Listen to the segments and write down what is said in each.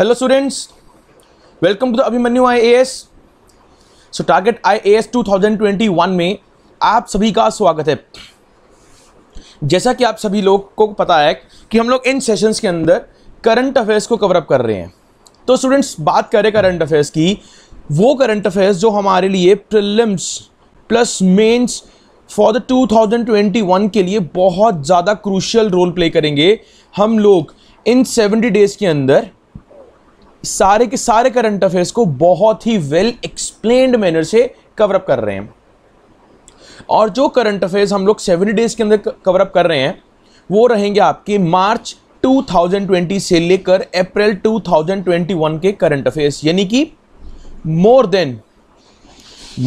Hello students welcome to hello S so target I A S two thousand twenty one में आप सभी का स्वागत है जैसा कि आप सभी लोग को पता है कि हम लोग इन सेशंस के अंदर करंट अफेयर्स को कवरअप कर रहे हैं तो स्टूडेंट्स बात करें करंट अफेयर्स की वो करंट अफेयर्स जो हमारे लिए prelims plus mains for the 2021 के लिए बहुत ज़्यादा क्रूशियल रोल प्ले करेंगे हम लोग इन 70 डेज़ के अंदर सारे के सारे करंट अफेयर्स को बहुत ही वेल एक्सप्लेन्ड मैनर से कवरअप कर रहे हैं और जो करंट अफेयर्स हम लोग सेवेंटी डेज के अंदर कवरअप कर रहे हैं वो रहेंगे आपके मार्च 2020 से लेकर अप्रैल 2021 के करंट अफेयर्स यानी कि more than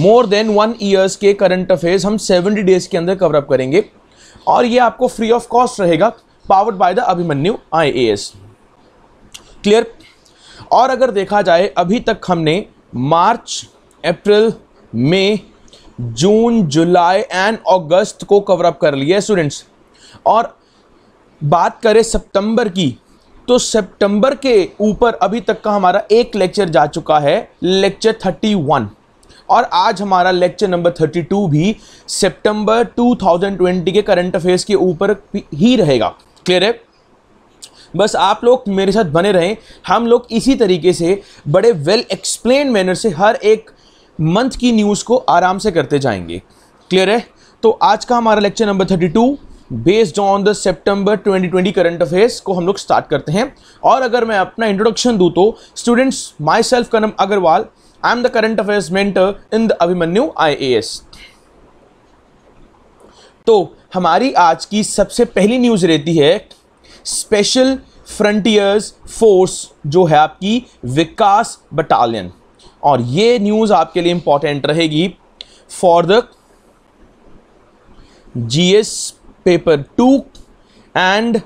more than one years के करंट अफेयर्स हम 70 डेज के अंदर कवरअप करेंगे और ये आपको फ्री ऑफ कॉस्ट रहेगा powered by the Abhimanyu I clear और अगर देखा जाए अभी तक हमने मार्च अप्रैल मई जून जुलाई एंड अगस्त को कवरअप कर लिया है स्टूडेंट्स और बात करें सितंबर की तो सितंबर के ऊपर अभी तक का हमारा एक लेक्चर जा चुका है लेक्चर 31 और आज हमारा लेक्चर नंबर 32 भी सितंबर 2020 के करंट अफेयर्स के ऊपर ही रहेगा क्लियर है बस आप लोग मेरे साथ बने रहें हम लोग इसी तरीके से बड़े वेल एक्सप्लेन मैनर से हर एक मंथ की न्यूज़ को आराम से करते जाएंगे क्लियर है तो आज का हमारा lecture number thirty two based on the twenty 2020 current affairs को हम लोग स्टार्ट करते हैं और अगर मैं अपना इंट्रोडक्शन दूँ तो students myself Kanam Agarwal I am the current affairs mentor in the Abhimanyu I तो हमारी आज की सबसे पहली न्यूज़ रहती है स्पेशल फ्रंटियर्स फोर्स जो है आपकी विकास बटालियन और ये न्यूज़ आपके लिए इंपॉर्टेंट रहेगी for the GS paper two and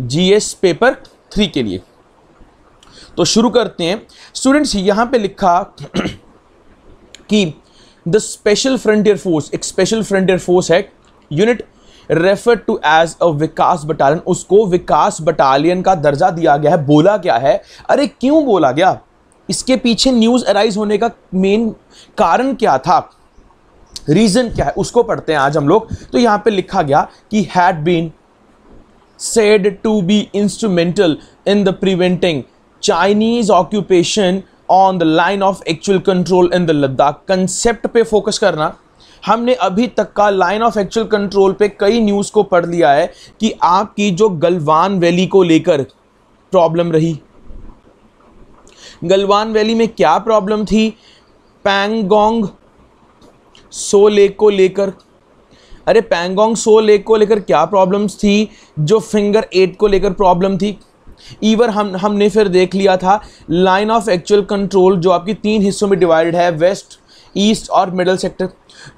GS paper three के लिए तो शुरू करते हैं स्टूडेंट्स यहां पे लिखा कि द स्पेशल फ्रंटियर फोर्स एक स्पेशल फ्रंटियर फोर्स है unit refer to as a Vikas battalion उसको विकास बटालियन का दर्जा दिया गया है बोला क्या है अरे क्यों बोला गया इसके पीछे न्यूज़ अराइज होने का मेन कारण क्या था रीज़न क्या है उसको पढ़ते हैं आज हम लोग तो यहां पे लिखा गया कि had been said to be instrumental in the preventing Chinese occupation on the line of actual control in the Ladakh concept पे फोकस करना हमने अभी तक का लाइन ऑफ एक्चुअल कंट्रोल पे कई न्यूज़ को पढ़ लिया है कि आपकी जो गलवान वैली को लेकर प्रॉब्लम रही गलवान वैली में क्या प्रॉब्लम थी पैंगोंग सो लेक को लेकर अरे पैंगोंग सो लेक को लेकर क्या प्रॉब्लम्स थी जो फिंगर एट को लेकर प्रॉब्लम थी ईवर हम हमने फिर देख लिया था लाइन ऑफ एक्चुअल कंट्रोल जो आपकी तीन हिस्सों में डिवाइडेड है वेस्ट ईस्ट और मिडल सेक्टर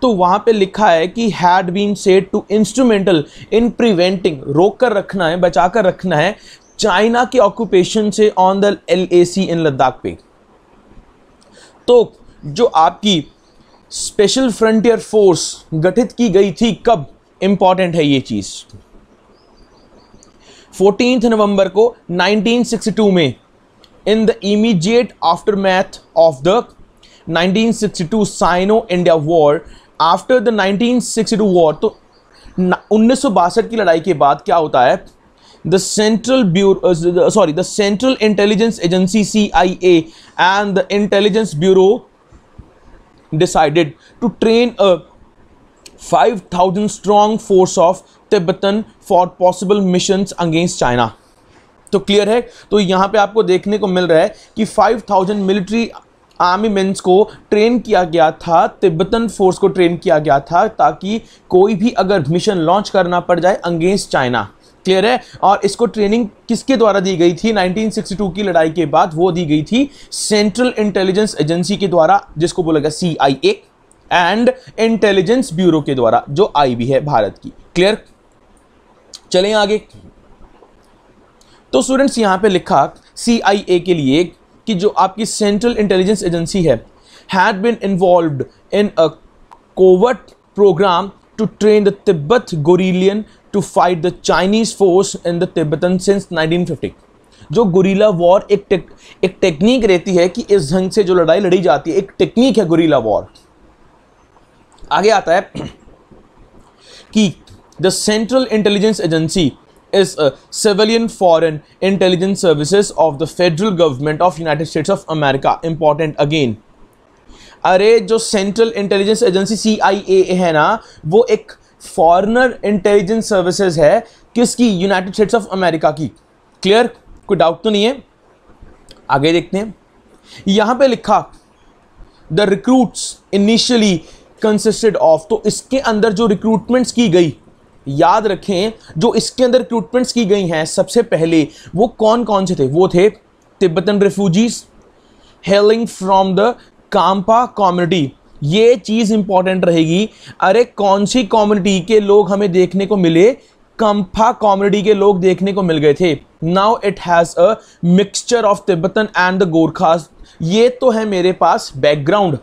तो वहाँ पे लिखा है कि had been said to instrumental in preventing रोक कर रखना है बचा कर रखना है चाइना के ऑक्यूपेशन से on the L A C in Ladakh पे तो जो आपकी स्पेशल फ्रंटियर फोर्स गठित की गई थी कब इंपॉर्टेंट है ये चीज़ फोर्टीन नवंबर को 1962 में in the immediate aftermath of the 1962 Sino India war after the 1962 war तो उन्नीस की लड़ाई के बाद क्या होता है the central bureau sorry the central intelligence agency C I A and the intelligence bureau decided to train a five thousand strong force of Tibetan for possible mission against China तो क्लियर है तो यहां पे आपको देखने को मिल रहा है कि 5000 मिलिट्री आर्मी मेंस को ट्रेन किया गया था तिब्बतन फोर्स को ट्रेन किया गया था ताकि कोई भी अगर मिशन लॉन्च करना पड़ जाए अंगेंस्ट चाइना क्लियर है और इसको ट्रेनिंग किसके द्वारा दी गई थी 1962 की लड़ाई के बाद वो दी गई थी सेंट्रल इंटेलिजेंस एजेंसी के द्वारा जिसको बोला गया सी एंड इंटेलिजेंस ब्यूरो के द्वारा जो आई भी है भारत की क्लियर चले आगे तो स्टूडेंट्स यहां पे लिखा सी के लिए कि जो आपकी सेंट्रल इंटेलिजेंस एजेंसी है had been involved in a covert program to train the Tibet guerrillas to fight the Chinese force in the Tibetan since 1950 जो गोरीला वॉर एक टेक, एक टेक्निक रहती है कि इस ढंग से जो लड़ाई लड़ी जाती है एक टेक्निक है गोरीला वॉर आगे आता है कि the central intelligence agency is a civilian foreign intelligence services of the federal government of United States of America important again अरे जो सेंट्रल इंटेलिजेंस एजेंसी सी है ना वो एक फॉरनर इंटेलिजेंस सर्विसेज है किसकी यूनाइटेड स्टेट्स ऑफ अमेरिका की clear कोई डाउट तो नहीं है आगे देखते हैं यहां पे लिखा the recruits initially consisted of तो इसके अंदर जो रिक्रूटमेंट्स की गई याद रखें जो इसके अंदर रिक्रूटमेंट्स की गई हैं सबसे पहले वो कौन कौन से थे वो थे Tibetan refugees hailing from the Khampa community ये चीज़ इंपॉर्टेंट रहेगी अरे कौन सी कम्युनिटी के लोग हमें देखने को मिले कंफा कॉम्युनिटी के लोग देखने को मिल गए थे now it has a mixture of Tibetan and the Gorkhas ये तो है मेरे पास बैकग्राउंड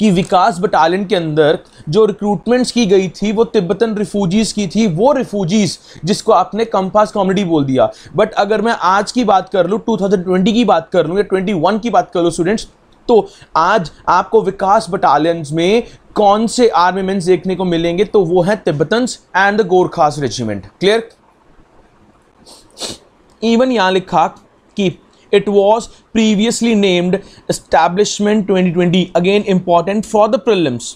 कि विकास बटालियन के अंदर जो रिक्रूटमेंट्स की गई थी वो तिब्बतन रिफ्यूजीज़ की थी वो रिफ्यूजीज़ जिसको आपने कंपास कॉमेडी बोल दिया बट अगर मैं आज की बात कर लूँ टू की बात कर लूँ या ट्वेंटी की बात कर लूँ स्टूडेंट्स तो आज आपको विकास बटालियंस में कौन से आर्मीमेंट्स देखने को मिलेंगे तो वो है Tibetan and the Gorkhas regiment clear even यहां लिखा कि it was previously named establishment twenty twenty again important for the prelims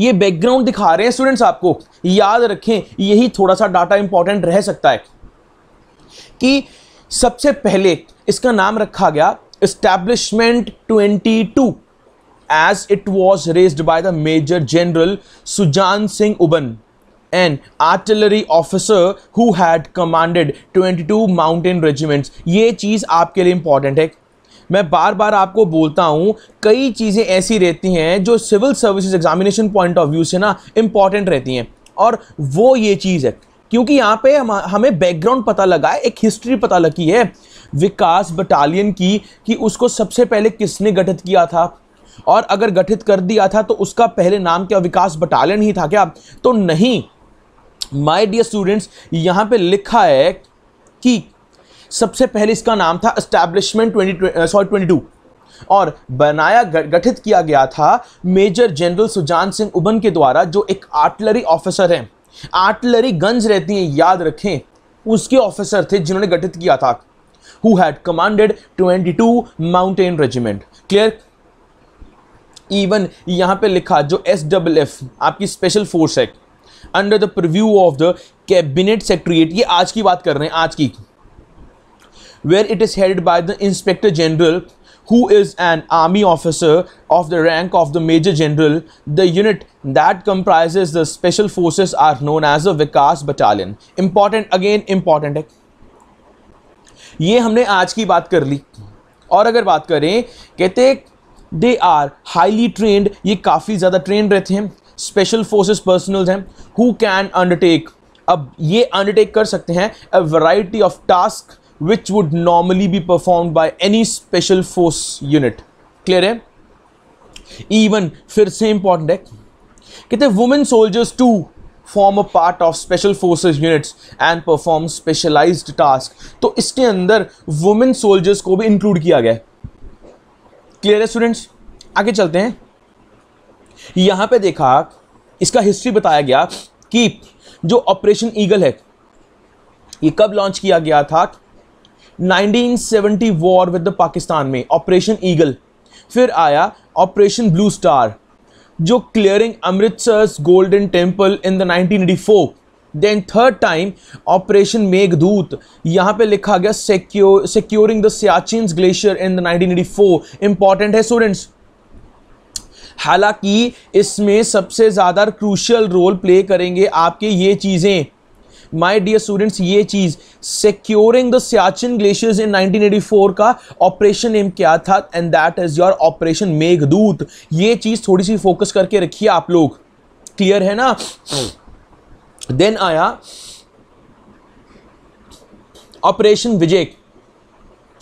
ये बैकग्राउंड दिखा रहे हैं स्टूडेंट्स आपको याद रखें यही थोड़ा सा डाटा इंपॉर्टेंट रह सकता है कि सबसे पहले इसका नाम रखा गया establishment twenty two as it was raised by the major general Sujan Singh Uban an artillery officer who had commanded 22 mountain regiments ये चीज़ आपके लिए इंपॉर्टेंट है मैं बार बार आपको बोलता हूँ कई चीज़ें ऐसी रहती हैं जो civil services examination point of view से ना इम्पॉर्टेंट रहती हैं और वो ये चीज़ है क्योंकि यहाँ पे हम हमें बैकग्राउंड पता लगा है एक हिस्ट्री पता लगी है विकास बटालियन की कि उसको सबसे पहले किसने गठित किया था और अगर गठित कर दिया था तो उसका पहले नाम क्या विकास बटालियन ही था क्या तो नहीं माय डियर स्टूडेंट्स यहाँ पे लिखा है कि सबसे पहले इसका नाम था establishment twenty sorry twenty two और बनाया गठित किया गया था मेजर जनरल सुजान सिंह उबन के द्वारा जो एक आर्टलरी ऑफिसर हैं आर्टलरी गन्स रहती हैं याद रखें उसके ऑफिसर थे जिन्होंने गठित किया था who had commanded 22 mountain regiment clear even यहाँ पे लिखा जो एस डब्ल्यू एफ आपकी स्पेशल फोर्स है under the purview of the cabinet secretariat ये आज की बात कर रहे हैं आज की where it is held by the inspector general who is an army officer of the rank of the major general the unit that comprise the special forces are known as a Vikas battalion important again important है ये हमने आज की बात कर ली और अगर बात करें कहते दे आर हाईली ट्रेंड ये काफ़ी ज़्यादा ट्रेंड रहते हैं स्पेशल फोर्सेस पर्सनल हैं हु कैन अंडरटेक अब ये अंडरटेक कर सकते हैं a variety of task which would normally be perform by any special force unit clear है इवन फिर से इंपॉर्टेंट है कहते हैं women soldiers to form a part of special forces units and perform specialize task तो इसके अंदर women soldiers को भी इंक्लूड किया गया क्लियर है स्टूडेंट्स आगे चलते हैं यहाँ पे देखा इसका हिस्ट्री बताया गया कि जो ऑपरेशन ईगल है ये कब लॉन्च किया गया था 1970 वॉर विद पाकिस्तान में ऑपरेशन ईगल फिर आया ऑपरेशन ब्लू स्टार जो clearing Amritsar golden temple in the 1984 then third time operation Meghdoot यहाँ पे लिखा गया securing the Siachen glacier in the 1984 important है स्टूडेंट्स हालांकि इसमें सबसे ज़्यादा क्रूशल रोल प्ले करेंगे आपके ये चीज़ें माय डियर स्टूडेंट्स ये चीज़ securing the Siachen glaciers in 1984 का ऑपरेशन नेम क्या था and that is your operation Meghdoot ये चीज़ थोड़ी सी फोकस करके रखिए आप लोग क्लियर है ना देन आया ऑपरेशन विजय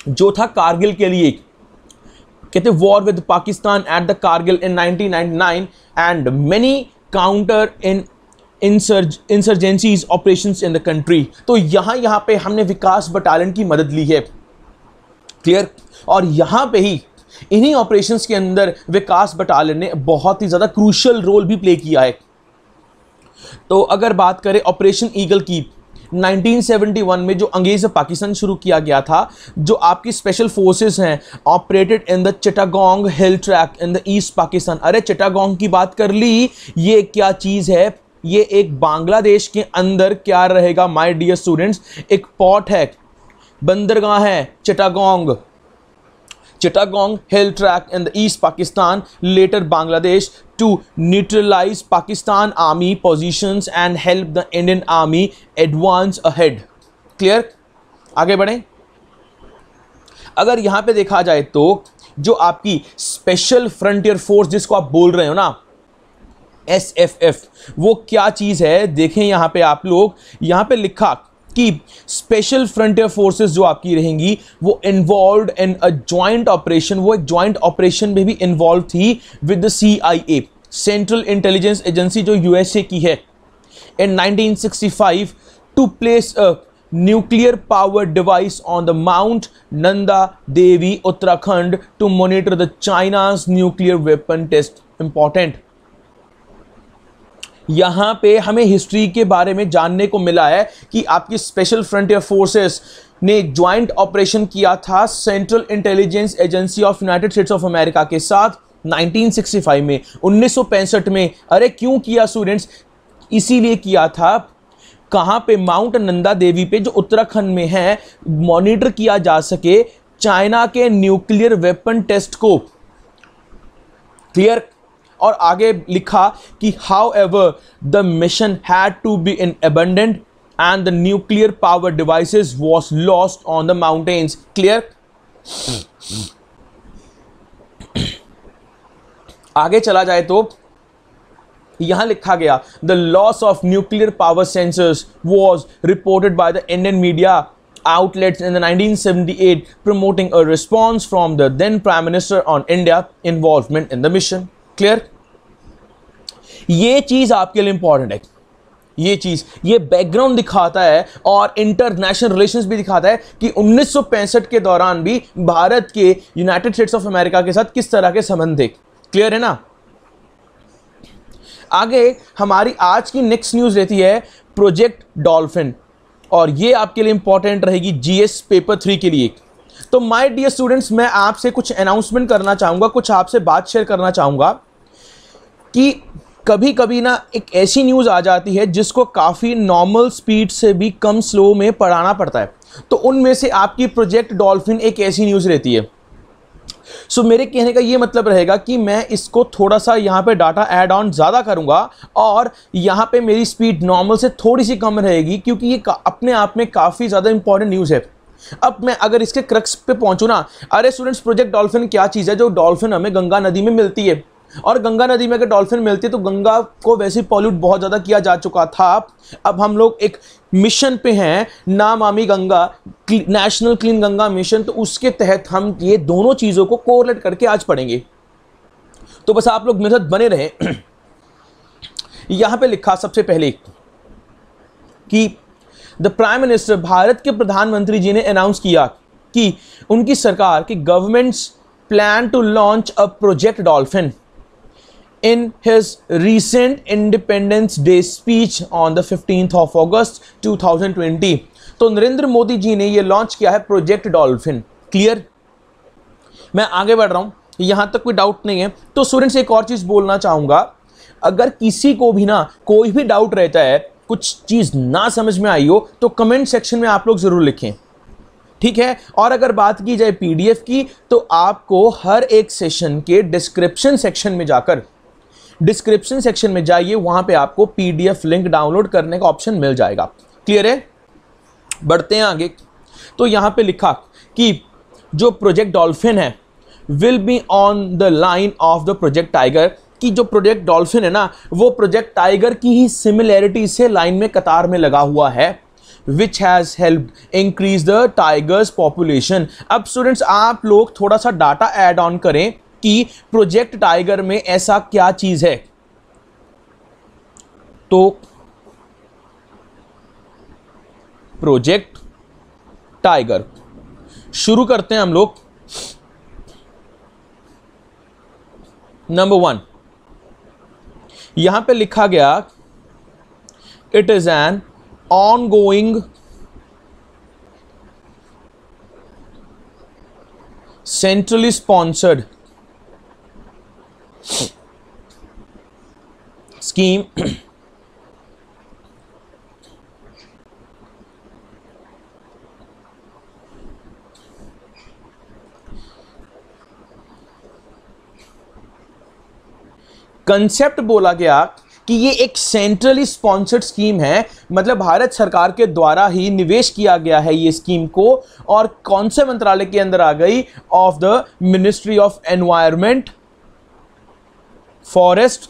जो था कारगिल के लिए एक कहते war with Pakistan at the Kargil in 1999 and many counter in insurgencies operation in the country तो यहाँ यहाँ पे हमने विकास बटालियन की मदद ली है क्लियर और यहाँ पे ही इन्हीं ऑपरेशंस के अंदर विकास बटालियन ने बहुत ही ज़्यादा क्रूशल रोल भी प्ले किया है तो अगर बात करें ऑपरेशन ईगल की 1971 में जो अंग्रेज पाकिस्तान शुरू किया गया था जो आपकी स्पेशल फोर्सेस हैं operated in the Chittagong hill track in the east Pakistan अरे चटागोंग की बात कर ली ये क्या चीज़ है ये एक बांग्लादेश के अंदर क्या रहेगा माय डियर स्टूडेंट्स एक पॉट है बंदरगाह है चटागोंग Chittagong Hill Tract in the East Pakistan, later Bangladesh, to neutralize Pakistan army positions and help the Indian army advance ahead. Clear? आगे बढ़े अगर यहां पे देखा जाए तो जो आपकी स्पेशल फ्रंटियर फोर्स जिसको आप बोल रहे हो ना एस वो क्या चीज़ है देखें यहां पे आप लोग यहां पे लिखा कि स्पेशल फ्रंटियर फोर्सेस जो आपकी रहेंगी वो involve in a joint operation वो एक ज्वाइंट ऑपरेशन में भी इन्वॉल्व थी with the CIA central intelligence agency जो यूएसए की है in 1965 to place a nuclear power device on the mount Nanda Devi Uttarakhand to monitor the China's nuclear weapon test important यहाँ पे हमें हिस्ट्री के बारे में जानने को मिला है कि आपकी स्पेशल फ्रंटियर फोर्सेस ने ज्वाइंट ऑपरेशन किया था central intelligence agency of United States of America के साथ 1965 में उन्नीस में अरे क्यों किया स्टूडेंट्स इसीलिए किया था कहाँ पे माउंट नंदा देवी पे जो उत्तराखंड में है मॉनिटर किया जा सके चाइना के न्यूक्लियर वेपन टेस्ट को क्लियर और आगे लिखा कि however the mission had to be in abandoned and the nuclear power devices was lost on the mountains clear आगे चला जाए तो यहां लिखा गया the loss of nuclear power sensors was reported by the Indian media outlets in the 1978 promoting a response from the then prime minister on india involvement in the mission clear ये चीज आपके लिए इंपॉर्टेंट है ये चीज ये background दिखाता है और इंटरनेशनल रिलेशंस भी दिखाता है कि 1965 के दौरान भी भारत के यूनाइटेड स्टेट्स ऑफ अमेरिका के साथ किस तरह के संबंध थे क्लियर है ना आगे हमारी आज की नेक्स्ट न्यूज रहती है प्रोजेक्ट डॉल्फिन और ये आपके लिए इंपॉर्टेंट रहेगी जीएस पेपर थ्री के लिए तो माय डियर स्टूडेंट्स मैं आपसे कुछ अनाउंसमेंट करना चाहूँगा कुछ आपसे बात शेयर करना चाहूंगा कि कभी कभी ना एक ऐसी न्यूज़ आ जाती है जिसको काफ़ी नॉर्मल स्पीड से भी कम स्लो में पढ़ाना पड़ता है तो उनमें से आपकी प्रोजेक्ट डॉल्फिन एक ऐसी न्यूज़ रहती है सो so, मेरे कहने का ये मतलब रहेगा कि मैं इसको थोड़ा सा यहाँ पे डाटा ऐड ऑन ज़्यादा करूँगा और यहाँ पे मेरी स्पीड नॉर्मल से थोड़ी सी कम रहेगी क्योंकि ये अपने आप में काफ़ी ज़्यादा इंपॉर्टेंट न्यूज़ है अब मैं अगर इसके क्रक्स पे पहुँचूँ ना अरे स्टूडेंट्स प्रोजेक्ट डॉल्फिन क्या चीज़ है जो डॉल्फिन हमें गंगा नदी में मिलती है और गंगा नदी में अगर डॉल्फिन मिलती है तो गंगा को वैसे पॉल्यूट बहुत ज़्यादा किया जा चुका था अब हम लोग एक मिशन पे हैं Namami Ganga national clean Ganga mission तो उसके तहत हम ये दोनों चीज़ों को कोरलेट करके आज पढ़ेंगे तो बस आप लोग मेहनत बने रहे यहाँ पे लिखा सबसे पहले कि द प्राइम मिनिस्टर भारत के प्रधानमंत्री जी ने अनाउंस किया कि उनकी सरकार की governments plan to launch a project dolphin in his recent Independence Day speech on the 15th of August 2020. तो नरेंद्र मोदी जी ने ye लॉन्च किया है प्रोजेक्ट डॉल्फिन क्लियर मैं आगे बढ़ रहा hu यहाँ तक कोई डाउट नहीं है तो students एक और चीज़ बोलना चाहूँगा अगर किसी को भी ना कोई भी डाउट रहता है कुछ चीज़ ना समझ में आई हो तो कमेंट सेक्शन में आप लोग ज़रूर लिखें ठीक है और अगर बात की जाए पीडीएफ की तो आपको हर एक सेशन के डिस्क्रिप्शन सेक्शन में जाकर डिस्क्रिप्शन सेक्शन में जाइए वहां पे आपको पीडीएफ लिंक डाउनलोड करने का ऑप्शन मिल जाएगा क्लियर है बढ़ते हैं आगे तो यहां पे लिखा कि जो प्रोजेक्ट डॉल्फिन है will be on the line of the project tiger कि जो प्रोजेक्ट डॉल्फिन है ना वो प्रोजेक्ट टाइगर की ही सिमिलैरिटी से लाइन में कतार में लगा हुआ है which has help increase the tigers population अब स्टूडेंट्स आप लोग थोड़ा सा डाटा एड ऑन करें कि प्रोजेक्ट टाइगर में ऐसा क्या चीज़ है तो प्रोजेक्ट टाइगर शुरू करते हैं हम लोग नंबर वन यहां पे लिखा गया it is an ongoing centrally sponsored scheme concept बोला गया कि ये एक सेंट्रली स्पॉन्सर्ड स्कीम है मतलब भारत सरकार के द्वारा ही निवेश किया गया है ये स्कीम को और कौन से मंत्रालय के अंदर आ गई of the ministry of environment forest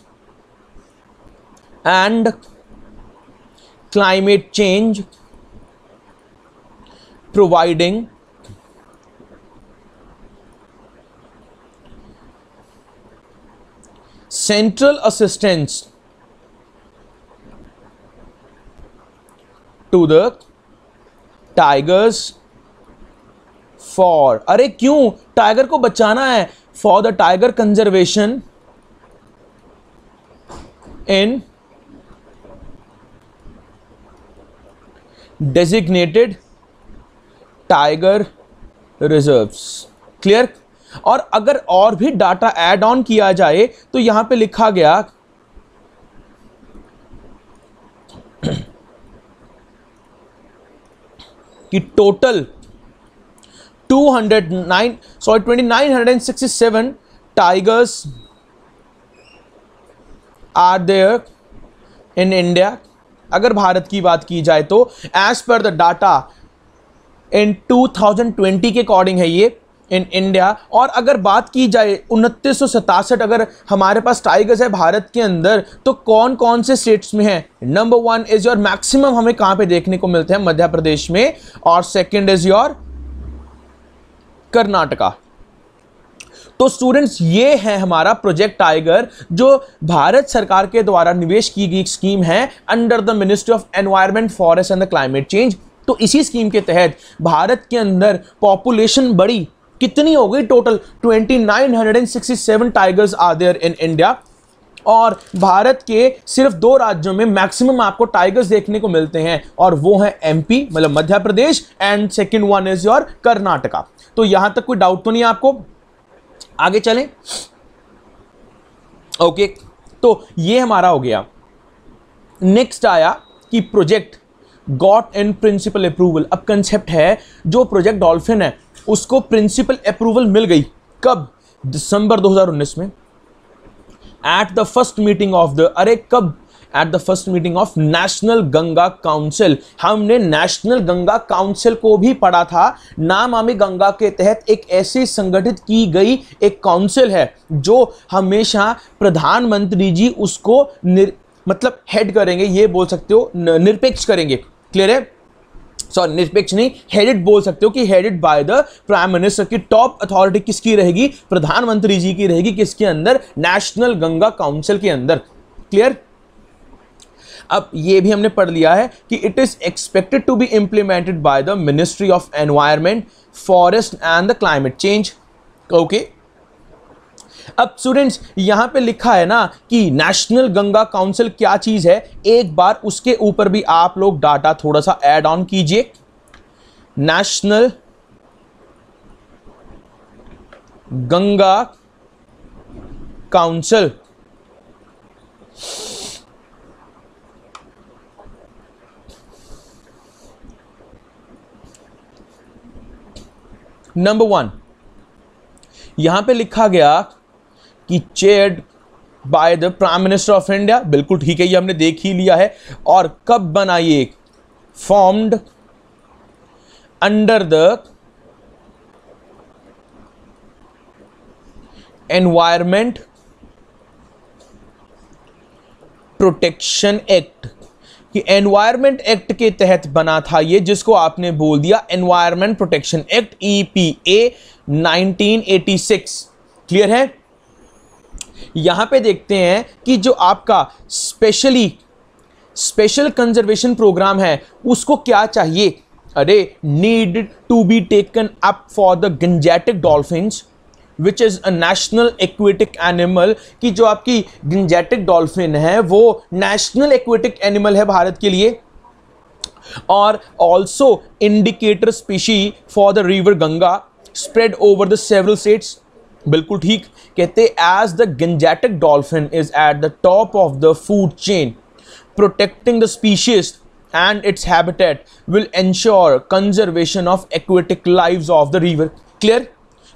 and climate change providing central assistance to the tigers for अरे क्यों टाइगर को बचाना है for the tiger conservation in designated tiger reserves clear और अगर और भी डाटा एड ऑन किया जाए तो यहां पे लिखा गया कि total 209 sorry 2967 tigers are there in India अगर भारत की बात की जाए तो as per the data in 2020 के अकॉर्डिंग है ये इन इंडिया और अगर बात की जाए उनतीस अगर हमारे पास टाइगर्स है भारत के अंदर तो कौन कौन से स्टेट्स में है number one is your maximum हमें कहाँ पे देखने को मिलते हैं मध्य प्रदेश में और सेकंड इज योर कर्नाटका तो स्टूडेंट्स ये है हमारा प्रोजेक्ट टाइगर जो भारत सरकार के द्वारा निवेश की गई स्कीम है under the ministry of environment forest and the climate change तो इसी स्कीम के तहत भारत के अंदर पॉपुलेशन बड़ी कितनी हो गई total 2967 tigers are there in India और भारत के सिर्फ दो राज्यों में मैक्सिमम आपको टाइगर्स देखने को मिलते हैं और वो है एमपी मतलब Madhya Pradesh and second one is your Karnataka तो यहां तक कोई डाउट तो नहीं आपको आगे चलें ओके तो ये हमारा हो गया नेक्स्ट आया कि project got and principle approval अब कंसेप्ट है जो प्रोजेक्ट डॉल्फिन है उसको प्रिंसिपल अप्रूवल मिल गई कब दिसंबर 2019 में at the first meeting of the अरे कब at the first meeting of national Ganga council हमने नेशनल गंगा काउंसिल को भी पढ़ा था आमी गंगा के तहत एक ऐसी संगठित की गई एक काउंसिल है जो हमेशा प्रधानमंत्री जी उसको निर मतलब हेड करेंगे ये बोल सकते हो निरपेक्ष करेंगे क्लियर है सॉरी निरपेक्ष नहीं हेडेड बोल सकते हो कि headed by the prime minister की टॉप अथॉरिटी किसकी रहेगी प्रधानमंत्री जी की रहेगी किसके अंदर नेशनल गंगा काउंसिल के अंदर क्लियर अब ये भी हमने पढ़ लिया है कि it is expected to be implemented by the ministry of environment forest and the climate change okay अब स्टूडेंट्स यहां पे लिखा है ना कि नेशनल गंगा काउंसिल क्या चीज़ है एक बार उसके ऊपर भी आप लोग डाटा थोड़ा सा ऐड ऑन कीजिए national Ganga council number one यहां पे लिखा गया कि chaired by the prime minister of India बिल्कुल ठीक है ये हमने देख ही लिया है और कब बना ये formed under the environment protection act कि एनवायरमेंट एक्ट के तहत बना था ये जिसको आपने बोल दिया environment protection act EPA 1986 clear है यहां पे देखते हैं कि जो आपका स्पेशली स्पेशल कंजर्वेशन प्रोग्राम है उसको क्या चाहिए अरे need to be taken up for the Gangetic dolphin which is a national aquatic animal कि जो आपकी गिंजेटिक डॉल्फिन है वो नेशनल एक्वेटिक एनिमल है भारत के लिए और also indicator species for the river Ganga spread over the several states बिल्कुल ठीक कहते as the Gangetic dolphin is at the top of the food chain protecting the species and its habitat will ensure conservation of aquatic life of the river clear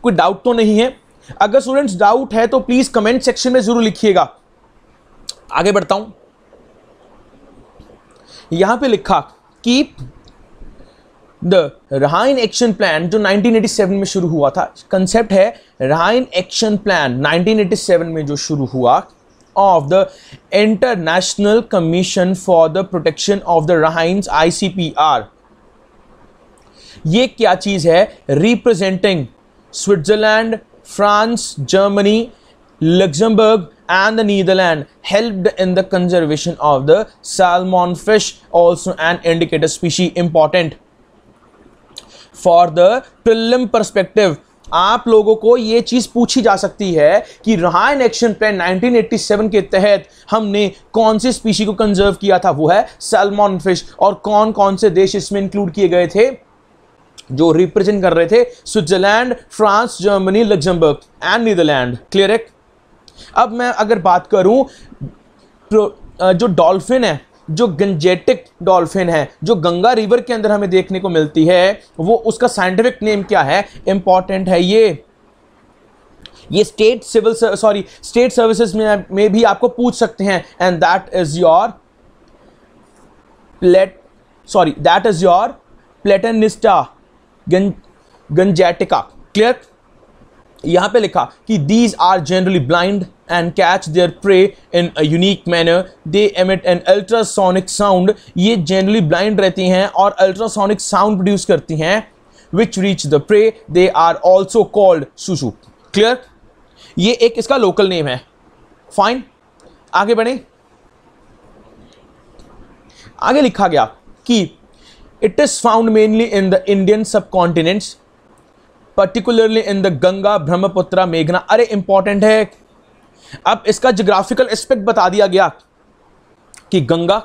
कोई doubt तो नहीं है अगर students doubt है तो please comment section में ज़रूर लिखिएगा आगे बढ़ता हूं यहां पे लिखा कि द रहाइन एक्शन प्लान जो 1987 में शुरू हुआ था कंसेप्ट है रहाइन एक्शन प्लान 1987 में जो शुरू हुआ of the international commission for the protection of the Rahine's ICPR ये क्या चीज़ है representing Switzerland, France, Germany, Luxembourg and the Netherlands helped in the conservation of the salmon fish also an indicator species important for the prelim perspective आप लोगों को ये चीज़ पूछी जा सकती है कि रहायन एक्शन प्लान 1987 के तहत हमने कौन से स्पीशी को कंजर्व किया था वो है सलमॉन फिश और कौन कौन से देश इसमें इंक्लूड किए गए थे जो रिप्रेजेंट कर रहे थे Switzerland France Germany Luxembourg and Netherlands clear है अब मैं अगर बात करूं जो डॉल्फिन है जो गंजेटिक डॉल्फिन है जो गंगा रिवर के अंदर हमें देखने को मिलती है वो उसका साइंटिफिक नेम क्या है इंपॉर्टेंट है ये ये state civil sorry state services में में भी आपको पूछ सकते हैं and that is your plate sorry that is your Platanista gangetica clear यहां पे लिखा कि these are generally blind and catch their prey in unique manner they emit an ultrasonic sound ये जनरली ब्लाइंड रहती हैं और अल्ट्रासोनिक साउंड प्रोड्यूस करती हैं which reach the prey they are also called susu clear ये एक इसका लोकल नेम है फाइन आगे बढ़े आगे लिखा गया कि It is found mainly in the Indian continents particularly in the Ganga, Brahmaputra, Meghna. अरे important है अब इसका जोग्राफिकल एस्पेक्ट बता दिया गया कि गंगा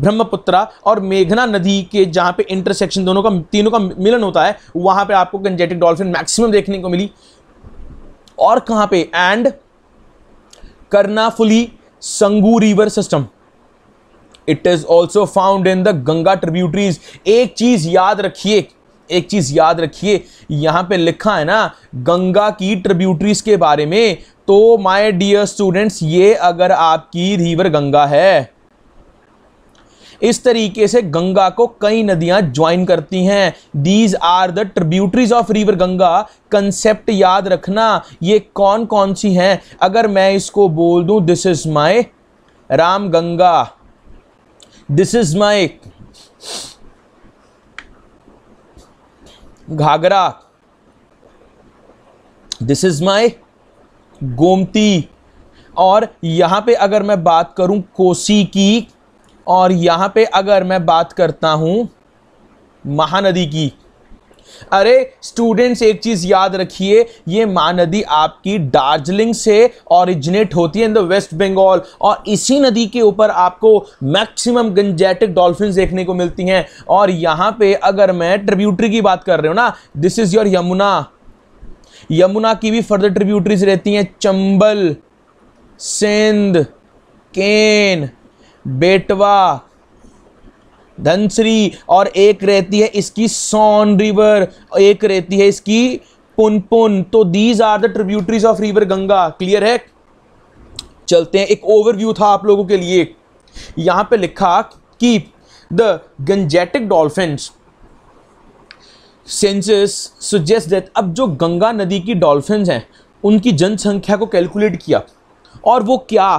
ब्रह्मपुत्रा और मेघना नदी के जहाँ पे इंटरसेक्शन दोनों का तीनों का मिलन होता है वहाँ पे आपको कंजेटिक डॉल्फिन मैक्सिमम देखने को मिली और कहाँ पे and Karnaphuli Sangu river system it is also found in the Ganga tributaries एक चीज़ याद रखिए एक चीज़ याद रखिए यहां पे लिखा है ना गंगा की ट्रिब्यूटरीज के बारे में तो माय डियर स्टूडेंट्स ये अगर आपकी रिवर गंगा है इस तरीके से गंगा को कई नदियां ज्वाइन करती हैं these are the tributaries of river Ganga concept याद रखना ये कौन कौन सी हैं अगर मैं इसको बोल दूं this is my Ramganga this is my Ghaghara this is my Gomti और यहां पे अगर मैं बात करूं कोसी की और यहां पे अगर मैं बात करता हूं महानदी की अरे स्टूडेंट्स एक चीज़ याद रखिए ये महानदी आपकी दार्जिलिंग से ऑरिजिनेट होती है इन द वेस्ट बंगाल और इसी नदी के ऊपर आपको मैक्सिमम गंजेटिक डॉल्फिन देखने को मिलती हैं और यहाँ पे अगर मैं ट्रिब्यूटरी की बात कर रहे हो ना this is your Yamuna Yamuna की भी फर्दर ट्रिब्यूटरीज रहती हैं चंबल सिंध केन बेटवा धनश्री और एक रहती है इसकी सोन रिवर एक रहती है इसकी पुनपुन तो these are the tributaries of river Ganga clear है चलते हैं एक ओवरव्यू था आप लोगों के लिए यहां पे लिखा कि the Gangetic dolphins census suggest that अब जो गंगा नदी की डॉल्फिन्स हैं उनकी जनसंख्या को कैलकुलेट किया और वो क्या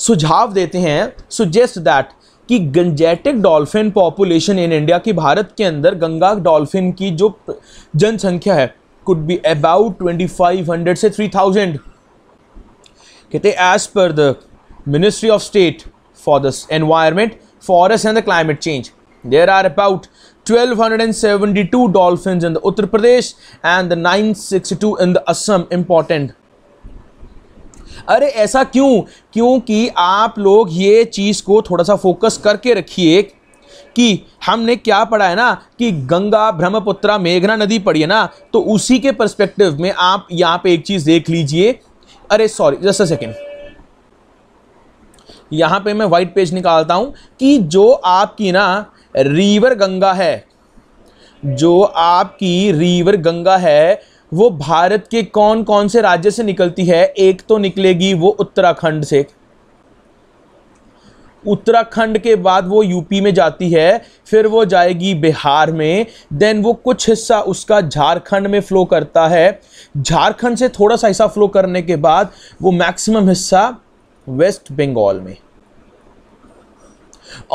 सुझाव देते हैं सुजेस्ट दैट कि Gangetic dolphin population in India की भारत के अंदर गंगा डॉल्फिन की जो जनसंख्या है कुड बी अबाउट 2500 से 3000 कहते as per the ministry of state for the environment forest and the climate change there are about 1272 dolphins in the Uttar Pradesh nine sixty 962 in the Assam important अरे ऐसा क्यों क्योंकि आप लोग ये चीज़ को थोड़ा सा फोकस करके रखिए कि हमने क्या पढ़ा है ना कि गंगा ब्रह्मपुत्रा मेघना नदी पढ़ी है ना तो उसी के परस्पेक्टिव में आप यहाँ पे एक चीज़ देख लीजिए अरे सॉरी जस्ट अ सेकेंड यहाँ पे मैं वाइट पेज निकालता हूँ कि जो आपकी ना रिवर गंगा है जो आपकी रिवर गंगा है वो भारत के कौन कौन से राज्य से निकलती है एक तो निकलेगी वो उत्तराखंड से उत्तराखंड के बाद वो यूपी में जाती है फिर वो जाएगी बिहार में देन वो कुछ हिस्सा उसका झारखंड में फ़्लो करता है झारखंड से थोड़ा सा हिस्सा फ़्लो करने के बाद वो मैक्सिमम हिस्सा वेस्ट बंगाल में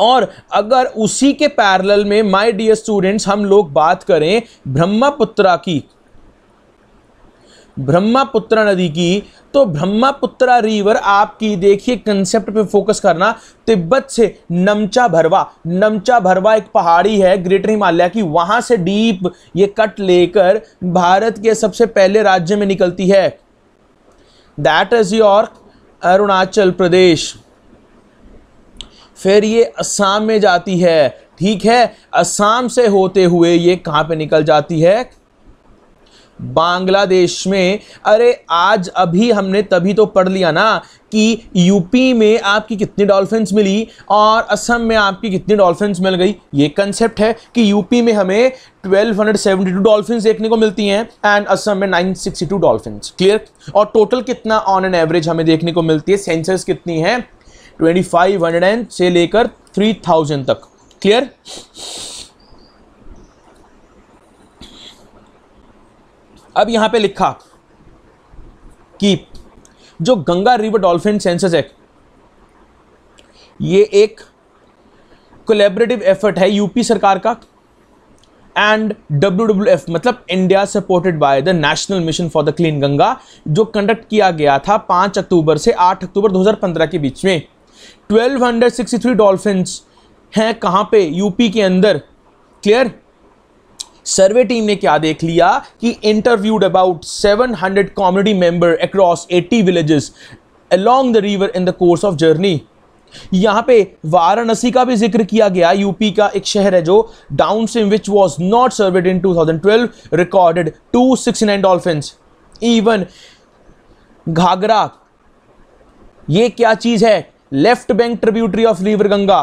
और अगर उसी के पैरेलल में माय डियर स्टूडेंट्स हम लोग बात करें ब्रह्मपुत्रा की ब्रह्मापुत्र नदी की तो ब्रह्मापुत्र रिवर आपकी देखिए कंसेप्ट पे फोकस करना तिब्बत से नमचा भरवा नमचा भरवा एक पहाड़ी है ग्रेटर हिमालय की वहां से डीप ये कट लेकर भारत के सबसे पहले राज्य में निकलती है that is your Arunachal Pradesh फिर ये असम में जाती है ठीक है असम से होते हुए ये कहाँ पे निकल जाती है बांग्लादेश में अरे आज अभी हमने तभी तो पढ़ लिया ना कि यूपी में आपकी कितनी डॉल्फिन्स मिली और असम में आपकी कितनी डॉल्फिन्स मिल गई ये कंसेप्ट है कि यूपी में हमें 1272 डॉल्फिन्स देखने को मिलती हैं एंड असम में 962 डॉल्फिन्स क्लियर और टोटल कितना ऑन एन एवरेज हमें देखने को मिलती है सेंसर्स कितनी है ट्वेंटी से लेकर थ्री तक क्लियर अब यहां पे लिखा कि जो गंगा रिवर डॉल्फिन सेंसस है ये एक कोलेबरेटिव एफर्ट है यूपी सरकार का एंड डब्ल्यू डब्ल्यू एफ मतलब India supported by the national mission for the clean Ganga जो कंडक्ट किया गया था 5 अक्टूबर से 8 अक्टूबर 2015 के बीच में 1263 डॉल्फिन्स हैं कहाँ पे यूपी के अंदर क्लियर सर्वे टीम ने क्या देख लिया कि interviewed about 700 community member across 80 villages along the river in the course of journey यहां पे वाराणसी का भी जिक्र किया गया यूपी का एक शहर है जो downstream which was not surveyed in 2012 recorded 269 six even Ghaghara ये क्या चीज है left bank tributary of river Ganga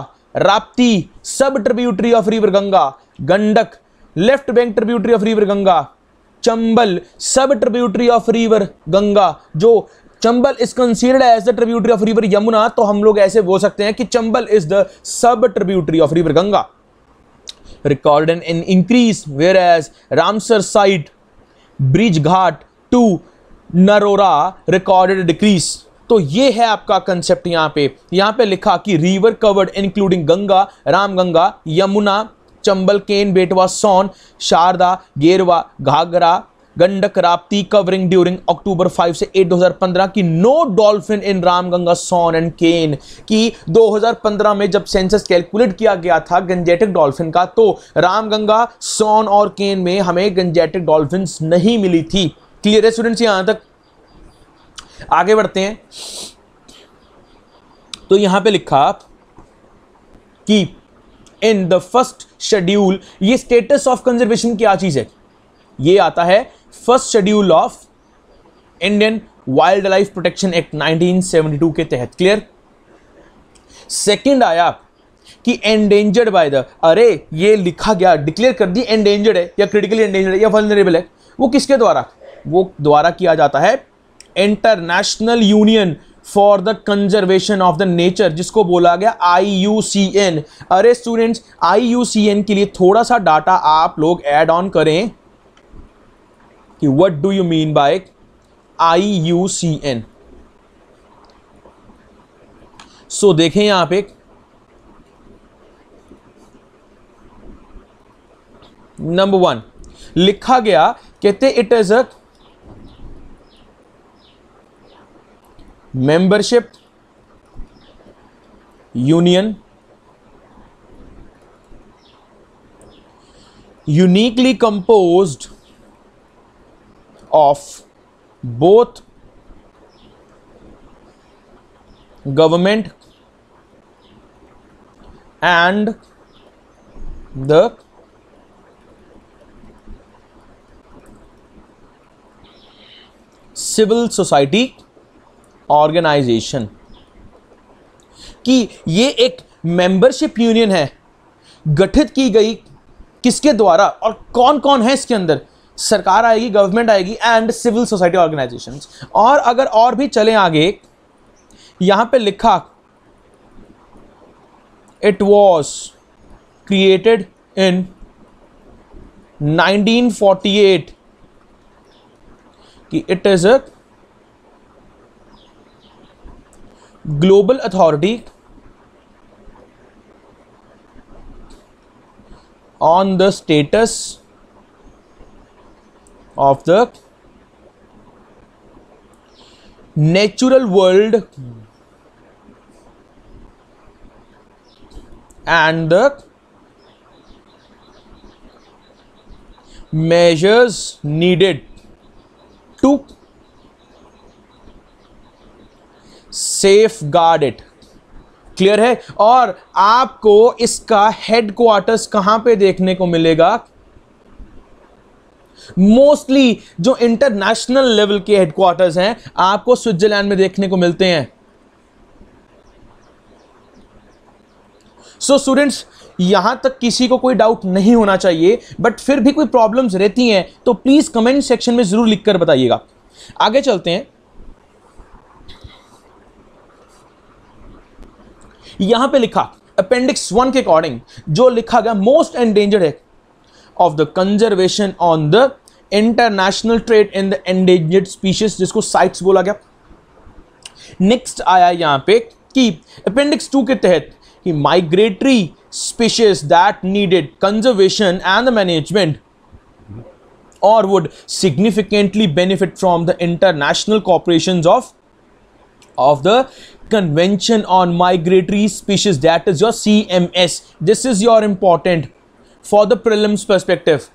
Rapti sub tributary of river Ganga Gandak left bank tributary of river Ganga Chambal sub tributary of river Ganga जो Chambal is considered as the tributary of river Yamuna तो हम लोग ऐसे बोल सकते हैं कि Chambal is the sub tributary of river Ganga in increase where as Ramsar site Brijghat to Narora recorded decrease तो ये है आपका कंसेप्ट यहां पे यहां पे लिखा कि river covered including Ganga Ramganga Yamuna Chambal Ken Betwa Son Sharda Gerwa Ghaghara Gandak Rapti covering during October 5 से 8 2015 की no dolphin in Ramganga Son and Ken की 2015 में जब सेंसस कैलकुलेट किया गया था गंजेटिक डॉल्फिन का तो रामगंगा सोन और केन में हमें गंजेटिक डॉल्फिन नहीं मिली थी क्लियर है स्टूडेंट्स यहां तक आगे बढ़ते हैं तो यहां पे लिखा कि इन द फर्स्ट शेड्यूल ये स्टेटस ऑफ कंजर्वेशन क्या चीज़ है ये आता है first schedule of Indian wild life protection act 1972 के तहत क्लियर सेकंड आया कि एंडेंजर्ड बाय द अरे ये लिखा गया डिक्लेयर कर दी एंडेंजर्ड है या क्रिटिकली एंडेंजर्ड है या वलनरेबल है वो किसके द्वारा वो द्वारा किया जाता है international union for the conservation of the nature जिसको बोला गया आई यू सी एन अरे students I U C N के लिए थोड़ा सा डाटा आप लोग एड ऑन करें कि what do you mean by I U C N so देखें यहां पे नंबर वन लिखा गया कहते it is a membership union uniquely composed of both government and the civil society organisation कि ये एक मेंबरशिप यूनियन है गठित की गई किसके द्वारा और कौन कौन है इसके अंदर सरकार आएगी गवर्नमेंट आएगी एंड सिविल सोसाइटी ऑर्गेनाइजेशन और अगर और भी चले आगे यहां पे लिखा इट वॉज क्रिएटेड इन 1948 कि it is a global authority on the status of the natural world and the measures needed to safeguard इट क्लियर है और आपको इसका हेड क्वार्टर्स कहां पे देखने को मिलेगा मोस्टली जो इंटरनेशनल लेवल के हेडक्वार्टर्स हैं आपको स्विट्जरलैंड में देखने को मिलते हैं सो so स्टूडेंट्स यहां तक किसी को कोई डाउट नहीं होना चाहिए बट फिर भी कोई प्रॉब्लम्स रहती हैं तो प्लीज कमेंट सेक्शन में जरूर लिखकर बताइएगा आगे चलते हैं यहां पे लिखा अपेंडिक्स वन के अकॉर्डिंग जो लिखा गया मोस्ट एंडेंजर्ड है of the conservation on the international trade in the endangered species जिसको साइट्स बोला गया नेक्स्ट आया यहां पे कि अपेंडिक्स टू के तहत कि migratory species that needed conservation and management और would significantly benefit from the international cooperation of of the Convention on Migratory Species, that is your CMS. This is your important for the prelims perspective.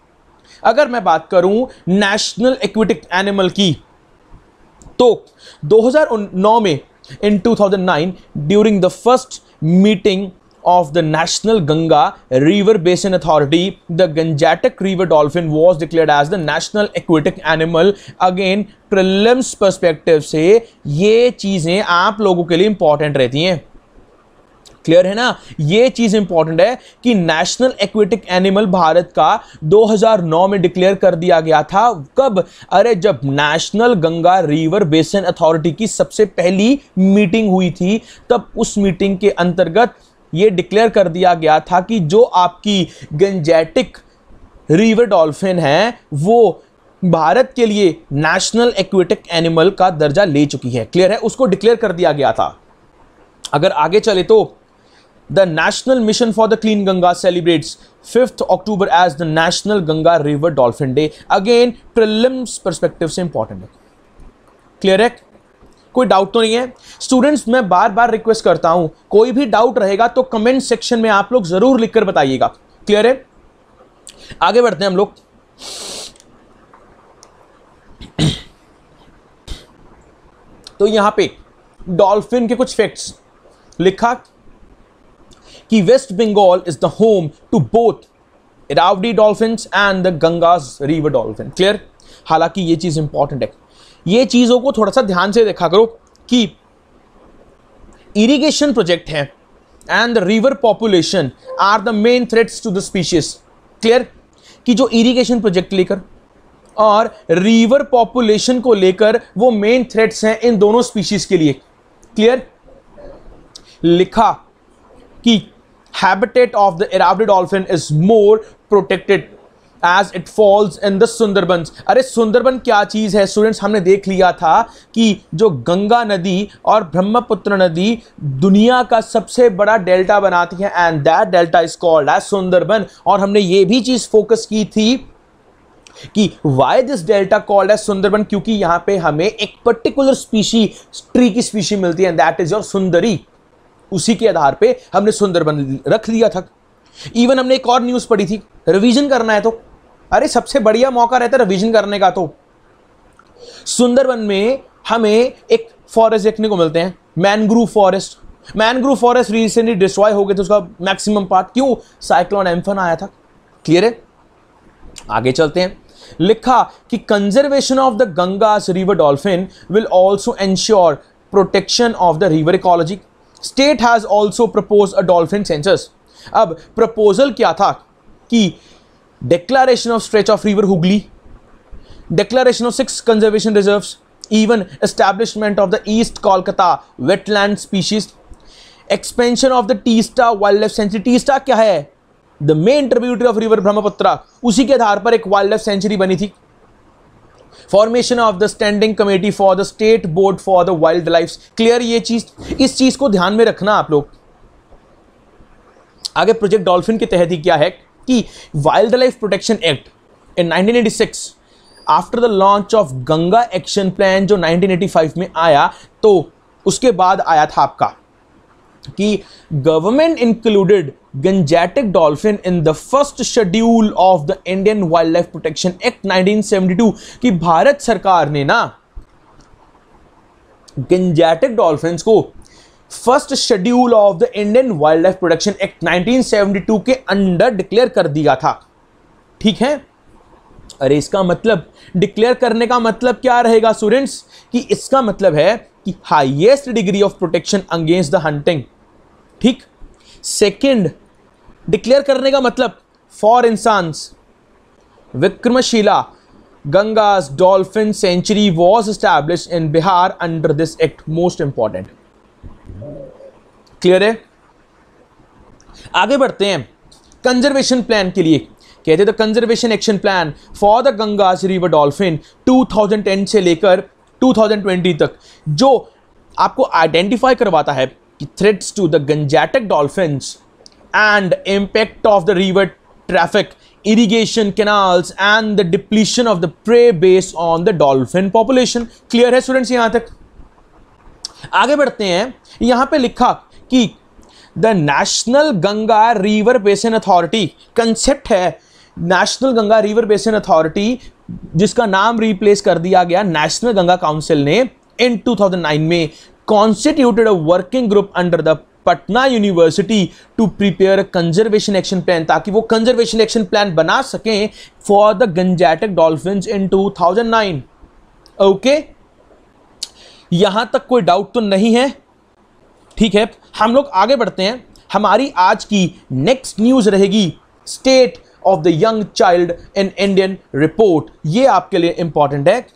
अगर मैं बात करूं national aquatic animal की तो 2009 में in 2009 during the first meeting of the national Ganga river Basin authority the Gangetic river dolphin was declare as the national aquatic animal again prelims perspective से ये चीज़ें आप लोगों के लिए इंपॉर्टेंट रहती हैं क्लियर है ना ये चीज इंपॉर्टेंट है कि नेशनल एक्वेटिक एनिमल भारत का 2009 में डिक्लेयर कर दिया गया था कब अरे जब national Ganga river basin authority की सबसे पहली मीटिंग हुई थी तब उस मीटिंग के अंतर्गत ये डिक्लेयर कर दिया गया था कि जो आपकी गंजेटिक रिवर डॉल्फिन है वो भारत के लिए नेशनल एक्वेटिक एनिमल का दर्जा ले चुकी है क्लियर है उसको डिक्लेयर कर दिया गया था अगर आगे चले तो the national mission for the clean Ganga celebrates fifth October as the national Ganga river dolphin day again prelims perspective से इंपॉर्टेंट है क्लियर है कोई डाउट तो नहीं है स्टूडेंट्स मैं बार बार रिक्वेस्ट करता हूँ कोई भी डाउट रहेगा तो कमेंट सेक्शन में आप लोग ज़रूर लिखकर बताइएगा क्लियर है आगे बढ़ते हैं हम लोग तो यहाँ पे डॉल्फिन के कुछ फैक्ट्स लिखा कि West Bengal is the home to both Irrawaddy dolphin and the Ganges river dolphin clear हालांकि ये चीज़ इंपॉर्टेंट है ये चीज़ों को थोड़ा सा ध्यान से देखा करो कि इरिगेशन प्रोजेक्ट हैं and the river population are the main threats to the species clear कि जो इरिगेशन प्रोजेक्ट लेकर और रिवर पॉपुलेशन को लेकर वो मेन थ्रेट्स हैं इन दोनों स्पीशीज के लिए क्लियर लिखा कि habitat of the Irrawaddy dolphin is more protected as it falls in the Sundarban अरे सुंदरबन क्या चीज़ है स्टूडेंट्स हमने देख लिया था कि जो गंगा नदी और ब्रह्मपुत्र नदी दुनिया का सबसे बड़ा डेल्टा बनाती है and that delta is called as Sundarban और हमने ये भी चीज़ फोकस की थी कि वाई दिस डेल्टा कॉल्ड है सुंदरबन क्योंकि यहाँ पे हमें एक पर्टिकुलर स्पीशी ट्री की स्पीशी मिलती है दैट इज योर सुंदरी उसी के आधार पे हमने सुंदरबन रख लिया था इवन हमने एक और न्यूज़ पढ़ी थी रिवीजन करना है तो अरे सबसे बढ़िया मौका रहता है रिविजन करने का तो सुंदरबन में हमें एक फॉरेस्ट देखने को मिलते हैं mangrove forest mangrove forest recently destroy हो गए थे उसका मैक्सिमम पार्ट क्यों साइक्लोन एम्फन आया था क्लियर है आगे चलते हैं लिखा कि conservation of the Ganges river dolphin will also ensure protection of the river ecology state has also propose a dolphin census अब प्रपोजल क्या था कि declaration of stretch of river Hooghly, declaration of six conservation reserves, even establishment of the East Kolkata wetland species, expansion of the Teesta wildlife sanctuary. Teesta क्या है the main tributary of river Brahmaputra उसी के आधार पर एक wild life sanctuary बनी थी formation of the standing committee for the state board for the wild life clear ये चीज इस चीज को ध्यान में रखना आप लोग आगे प्रोजेक्ट डॉल्फिन के तहत ही क्या है कि wild life protection act in 1986 after the launch of Ganga action plan जो 1985 में आया तो उसके बाद आया था आपका कि government included Gangetic dolphin in the first schedule of the Indian wild life protection act 1972 कि भारत सरकार ने ना गंजेटिक डॉल्फिन को first schedule of the Indian wild life protection act 1972 के अंडर डिक्लेयर कर दिया था ठीक है अरे इसका मतलब डिक्लेयर करने का मतलब क्या रहेगा स्टूडेंट्स कि इसका मतलब है कि highest degree of protection against the hunting ठीक सेकंड डिक्लेयर करने का मतलब for instance Vikramshila Ganges dolphin sanctuary was establish in Bihar under this act most important clear है आगे बढ़ते हैं कंजर्वेशन प्लान के लिए कहते थे conservation action plan for the Ganga river dolphin 2010 से लेकर 2020 तक जो आपको आइडेंटिफाई करवाता है कि threats to the Gangetic dolphin and impact of the river traffic irrigation canals and the depletion of the prey base on the dolphin population clear है students यहां तक आगे बढ़ते हैं यहां पे लिखा कि the national Ganga river basin authority concept है national Ganga river basin authority जिसका नाम रिप्लेस कर दिया गया नेशनल गंगा काउंसिल ने इन 2009 में constituted a working group under the Patna university to prepare conservation action plan ताकि वो कंजर्वेशन एक्शन प्लान बना सकें for the Gangetic dolphin in nine okay okay? यहां तक कोई डाउट तो नहीं है ठीक है हम लोग आगे बढ़ते हैं हमारी आज की नेक्स्ट न्यूज रहेगी state of the young child in Indian report ये आपके लिए इंपॉर्टेंट है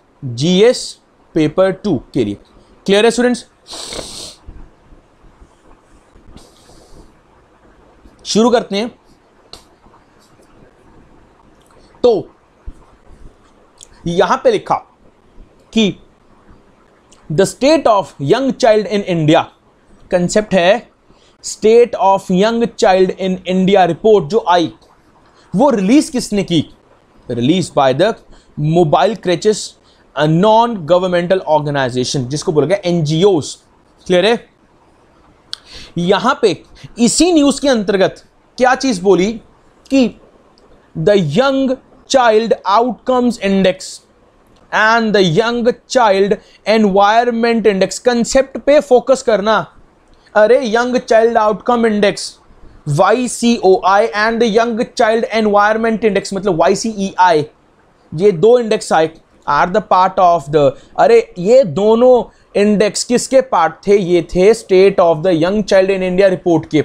जीएस पेपर टू के लिए क्लियर है स्टूडेंट्स शुरू करते हैं तो यहां पे लिखा कि the state of young child in India concept है state of young child in India report जो आई वो रिलीज किसने की release by the mobile creches non governmental organisation जिसको बोला गया एन क्लियर है यहां पे इसी न्यूज के अंतर्गत क्या चीज बोली कि the young child outcomes index and the young child environment index concept पे फोकस करना अरे young child outcome index Y C O I and the young child environment index मतलब वाई सी ई आई ये दो index आए are the part of the अरे ये दोनों इंडेक्स किसके पार्ट थे ये थे state of the young child in India report के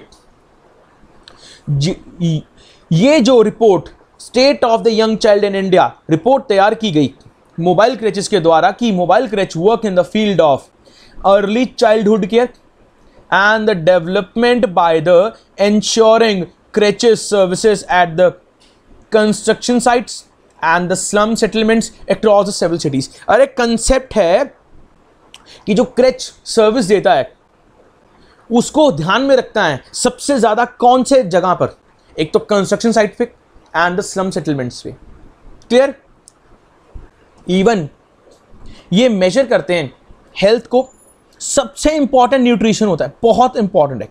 ये जो report state of the young child in India report तैयार की गई मोबाइल क्रेचेस के द्वारा कि mobile creche work in the field of early childhood care and the development by the ensuring creches services at the construction sites and the slum settlements across the several cities अरे concept है कि जो creche service देता है उसको ध्यान में रखता है सबसे ज़्यादा कौन से जगह पर एक तो कंस्ट्रक्शन साइट पे एंड द स्लम सेटलमेंट्स पे क्लियर इवन ये मेजर करते हैं हेल्थ को सबसे इंपॉर्टेंट न्यूट्रिशन होता है बहुत इंपॉर्टेंट है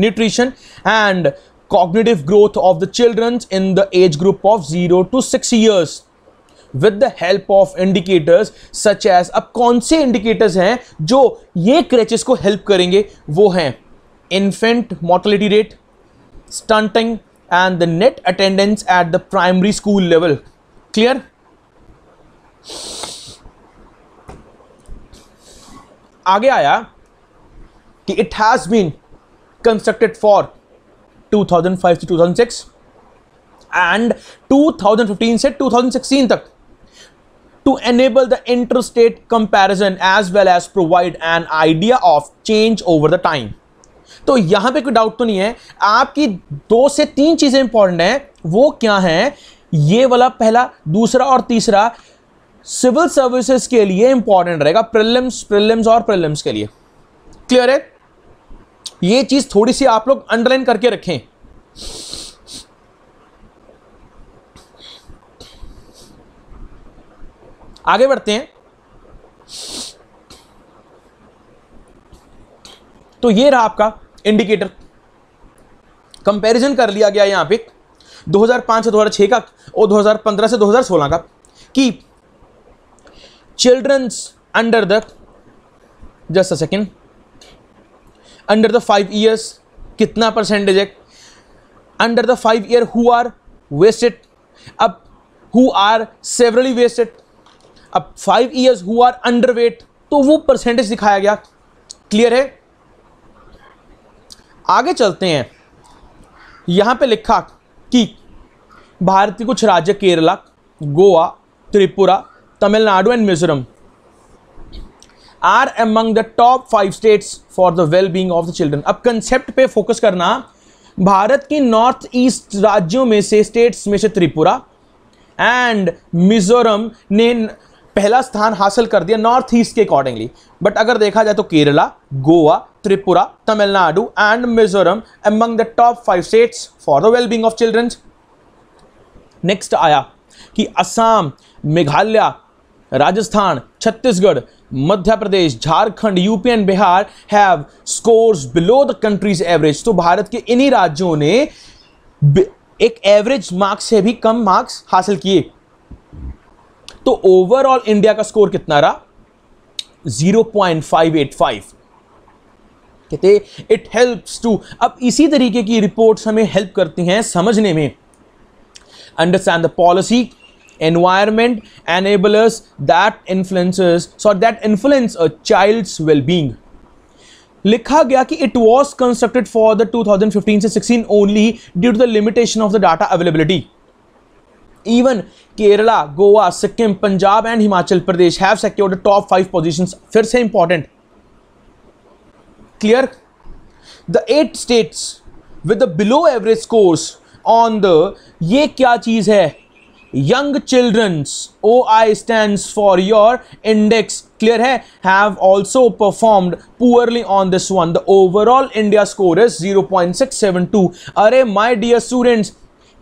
nutrition and cognitive growth of the children in the age group of zero to six years with the help of indicators such as अब कौन से इंडिकेटर्स हैं जो ये क्रेचेस को हेल्प करेंगे वो हैं infant mortality rate stunting and the net attendance at the primary school level clear आगे आया कि it has been constructed for 2005 से 2006 एंड 2015 से 2016 तक to enable the interstate comparison as well as provide an idea of change over the time तो यहां पे कोई डाउट तो नहीं है आपकी दो से तीन चीजें इंपॉर्टेंट हैं वो क्या हैं ये वाला पहला दूसरा और तीसरा सिविल सर्विसेज के लिए इंपॉर्टेंट रहेगा प्रिलिम्स प्रिलिम्स और प्रिलिम्स के लिए क्लियर है ये चीज थोड़ी सी आप लोग अंडरलाइन करके रखें आगे बढ़ते हैं तो ये रहा आपका इंडिकेटर कंपैरिजन कर लिया गया यहां पे 2005 से 2006 का और 2015 से 2016 का कि childrens under the just a second under the five years कितना परसेंटेज है under the five year who are wasted अब हु आर सेवरली वेस्टेड अब five years who are under weight तो वो परसेंटेज दिखाया गया क्लियर है आगे चलते हैं यहां पे लिखा कि भारत के कुछ राज्य Kerala Goa Tripura Tamil Nadu and and Mizoram are among the top five states for the well being of the children अब कंसेप्ट पे फोकस करना भारत की नॉर्थ ईस्ट राज्यों में से स्टेट्स में से त्रिपुरा एंड मिजोरम ने पहला स्थान हासिल कर दिया नॉर्थ ईस्ट के अकॉर्डिंगली बट अगर देखा जाए तो Kerala Goa Tripura Tamil Nadu and Mizoram among the top five states for the wellbeing of childrens next आया कि Assam Meghalaya Rajasthan Chhattisgarh Madhya Pradesh Jharkhand UP and Bihar have scores below the countries average तो भारत के इन्हीं राज्यों ने एक एवरेज मार्क्स से भी कम मार्क्स हासिल किए तो ओवरऑल इंडिया का स्कोर कितना रहा 0.585 कहते इट हेल्प्स टू अब इसी तरीके की रिपोर्ट्स हमें हेल्प करती हैं समझने में understand the policy environment enablers that influences so that influence a child's well-being लिखा गया कि it was constructed for the 2015 से 16 only due to the limitation of the data availability even kerala goa sikkim punjab and himachal pradesh have secured the top 5 positions fir se important clear the eight states with the below average scores on the ye kya cheez hai young childrens O I stand for your index clear है have also performed poorly on this one the overall India score is zero point six seven two अरे my dear students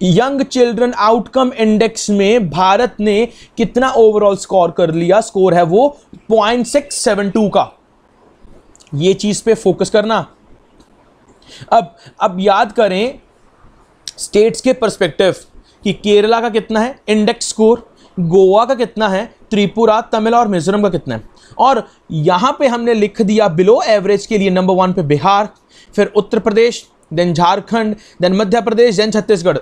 young children outcome index में भारत ने कितना overall score कर लिया score है वो point six seven to का ये चीज पे फोकस करना अब अब याद करें स्टेट्स के परस्पेक्टिव कि केरला का कितना है इंडेक्स स्कोर गोवा का कितना है त्रिपुरा तमिल और मिजोरम का कितना है और यहाँ पे हमने लिख दिया बिलो एवरेज के लिए नंबर वन पे बिहार फिर Uttar Pradesh then Jharkhand then Madhya Pradesh then Chhattisgarh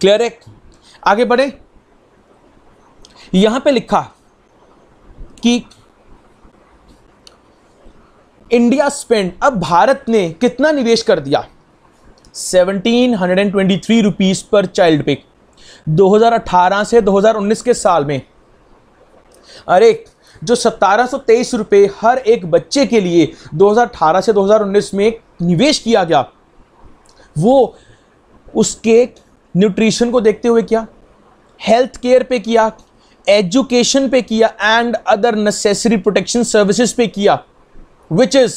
clear है आगे बढ़े यहां पे लिखा कि इंडिया स्पेंड अब भारत ने कितना निवेश कर दिया seventeen hundred and twenty three rupees per child पिक 2018 से 2019 के साल में अरे जो सतारह सौ तेईस रुपये हर एक बच्चे के लिए 2018 से 2019 में निवेश किया गया वो उसके न्यूट्रिशन को देखते हुए किया हेल्थ केयर पे किया एजुकेशन पे किया and other necessary protection services पे किया विच इज़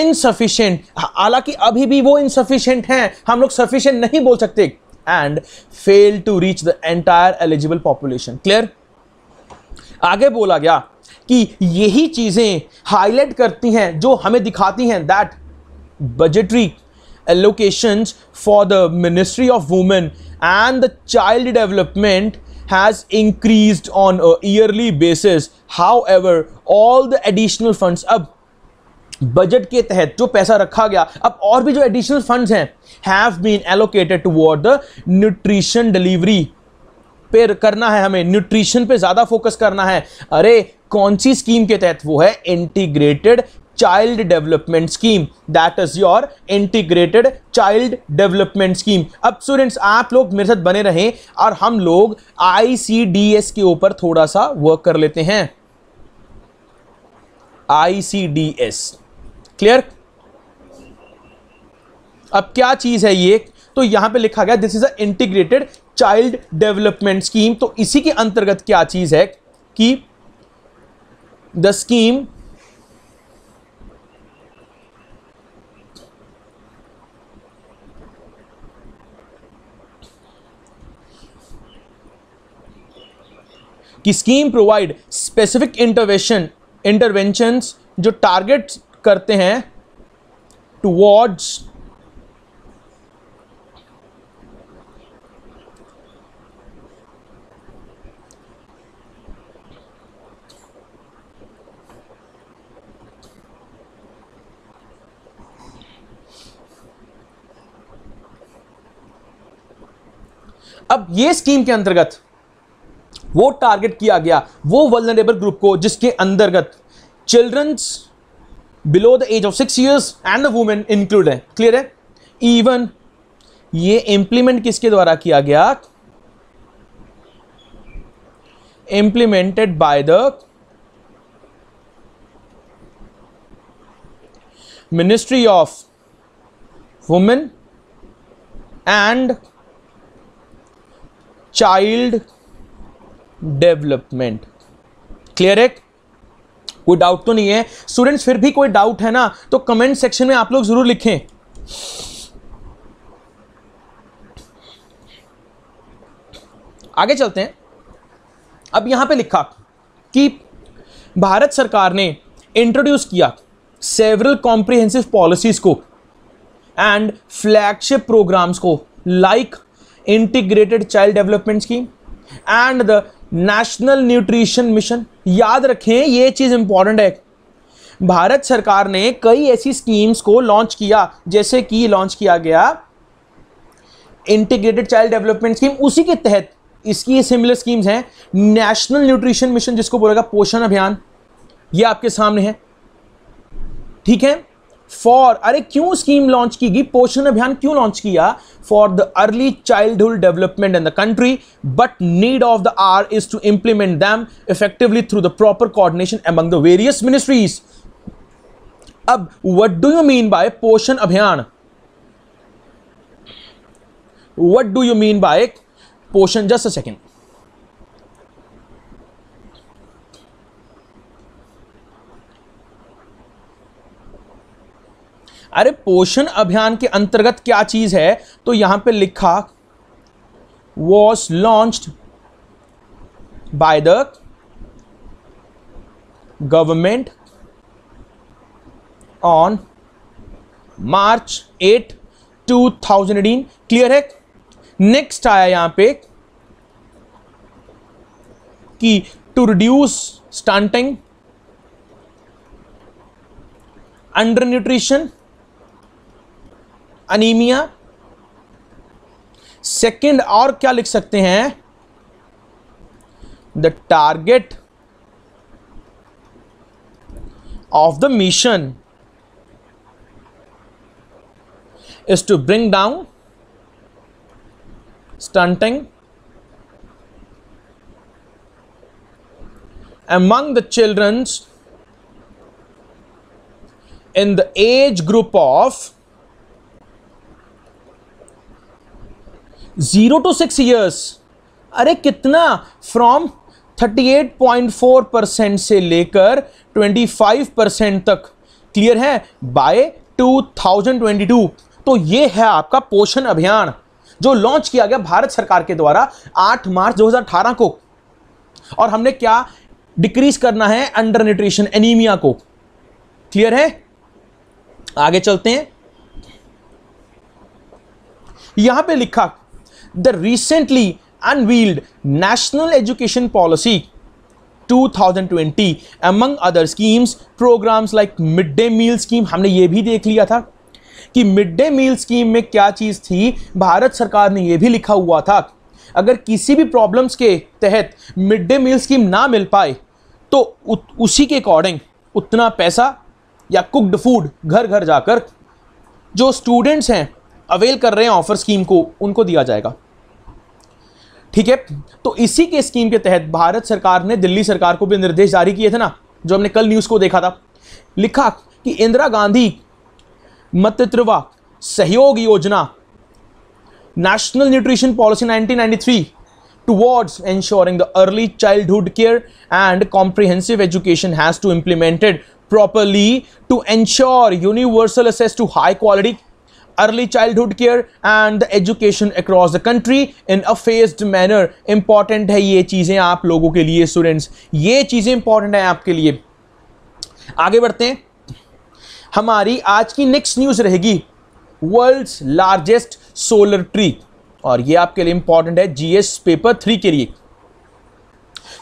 इनसफिशियंट हालांकि अभी भी वो इनसफिशियंट हैं हम लोग सफिशियंट नहीं बोल सकते and fail to reach the entire eligible population clear आगे बोला गया कि यही चीजें हाईलाइट करती हैं जो हमें दिखाती हैं that budgetary allocation for the ministry of women and the child development has increase on yearly basis however all the additional fund अब बजट के तहत जो पैसा रखा गया अब और भी जो एडिशनल फंड्स हैं have been allocated toward the nutrition delivery पे करना है हमें न्यूट्रिशन पे ज़्यादा फोकस करना है अरे कौन सी स्कीम के तहत वो है integrated child development scheme that is your integrated child development scheme अब स्टूडेंट्स आप लोग मेरे साथ बने रहें और हम लोग आई के ऊपर थोड़ा सा वर्क कर लेते हैं I C D S clear अब क्या चीज है ये तो यहां पे लिखा गया this is a integrated child development scheme तो इसी के अंतर्गत क्या चीज है कि द स्कीम कि scheme provide specific intervention intervention जो टारगेट करते हैं टुवर्ड्स अब ये स्कीम के अंतर्गत वो टारगेट किया गया वो वलनरेबल ग्रुप को जिसके अंतर्गत childrens below the age of six years and the women include है क्लियर है इवन ये इंप्लीमेंट किसके द्वारा किया गया implemented by the ministry of women and child development clear है कोई डाउट तो नहीं है स्टूडेंट्स फिर भी कोई डाउट है ना तो कमेंट सेक्शन में आप लोग ज़रूर लिखें आगे चलते हैं अब यहां पे लिखा कि भारत सरकार ने इंट्रोड्यूस किया सेवरल कॉम्प्रिहेंसिव पॉलिसीज़ को एंड फ्लैगशिप प्रोग्राम्स को like integrated child development scheme and the national nutrition mission याद रखें ये चीज़ इंपॉर्टेंट है भारत सरकार ने कई ऐसी स्कीम्स को लॉन्च किया जैसे कि लॉन्च किया गया इंटीग्रेटेड चाइल्ड डेवलपमेंट स्कीम उसी के तहत इसकी सिमिलर स्कीम्स हैं नेशनल न्यूट्रिशन मिशन जिसको बोलेगा पोषण अभियान ये आपके सामने है ठीक है फॉर अरे क्यों स्कीम लॉन्च की गई पोषण अभियान क्यों लॉन्च किया for the early childhood development in the country but need of the hour is to implement them effectively through the proper coordination among the various ministries अब what do you mean by Poshan Abhiyan what do you mean by Poshan just a second अरे पोषण अभियान के अंतर्गत क्या चीज है तो यहां पे लिखा was launched by the government on March eight two thousand eighteen clear है नेक्स्ट आया यहां पे कि to reduce stunting under nutrition anaemia second और क्या लिख सकते हैं the target of the mission is to bring down stunting among the childrens in the age group of zero to six years अरे कितना फ्रॉम 38.4 परसेंट से लेकर 25 percent तक क्लियर है बाय 2022 तो ये है आपका पोषण अभियान जो लॉन्च किया गया भारत सरकार के द्वारा 8 मार्च 2018 को और हमने क्या डिक्रीज करना है अंडर न्यूट्रिशन एनीमिया को क्लियर है आगे चलते हैं यहां पे लिखा the recently unveiled National Education Policy 2020 among other schemes programs like mid day meal scheme हमने ये भी देख लिया था कि मिड डे मील स्कीम में क्या चीज़ थी भारत सरकार ने यह भी लिखा हुआ था अगर किसी भी प्रॉब्लम्स के तहत मिड डे मील स्कीम ना मिल पाए तो उ, उसी के अकॉर्डिंग उतना पैसा या कुक्ड फूड घर घर जाकर जो स्टूडेंट्स हैं अवेल कर रहे हैं ऑफर स्कीम को उनको दिया जाएगा ठीक है तो इसी के स्कीम के तहत भारत सरकार ने दिल्ली सरकार को भी निर्देश जारी किए थे ना जो हमने कल न्यूज को देखा था लिखा कि Indira Gandhi Matritva Sahyog Yojana national nutrition policy 1993 towards ensuring the early child hood care and comprehensive education has to implemented properly to ensure universal access to high quality early child hood care and the education across the country in a phased manner important है ये चीज़ें आप लोगों के लिए students ये चीज़ें important हैं आपके लिए आगे बढ़ते हैं हमारी आज की नेक्स्ट न्यूज़ रहेगी वर्ल्ड लार्जेस्ट सोलर ट्री और ये आपके लिए इंपॉर्टेंट है जीएस पेपर थ्री के लिए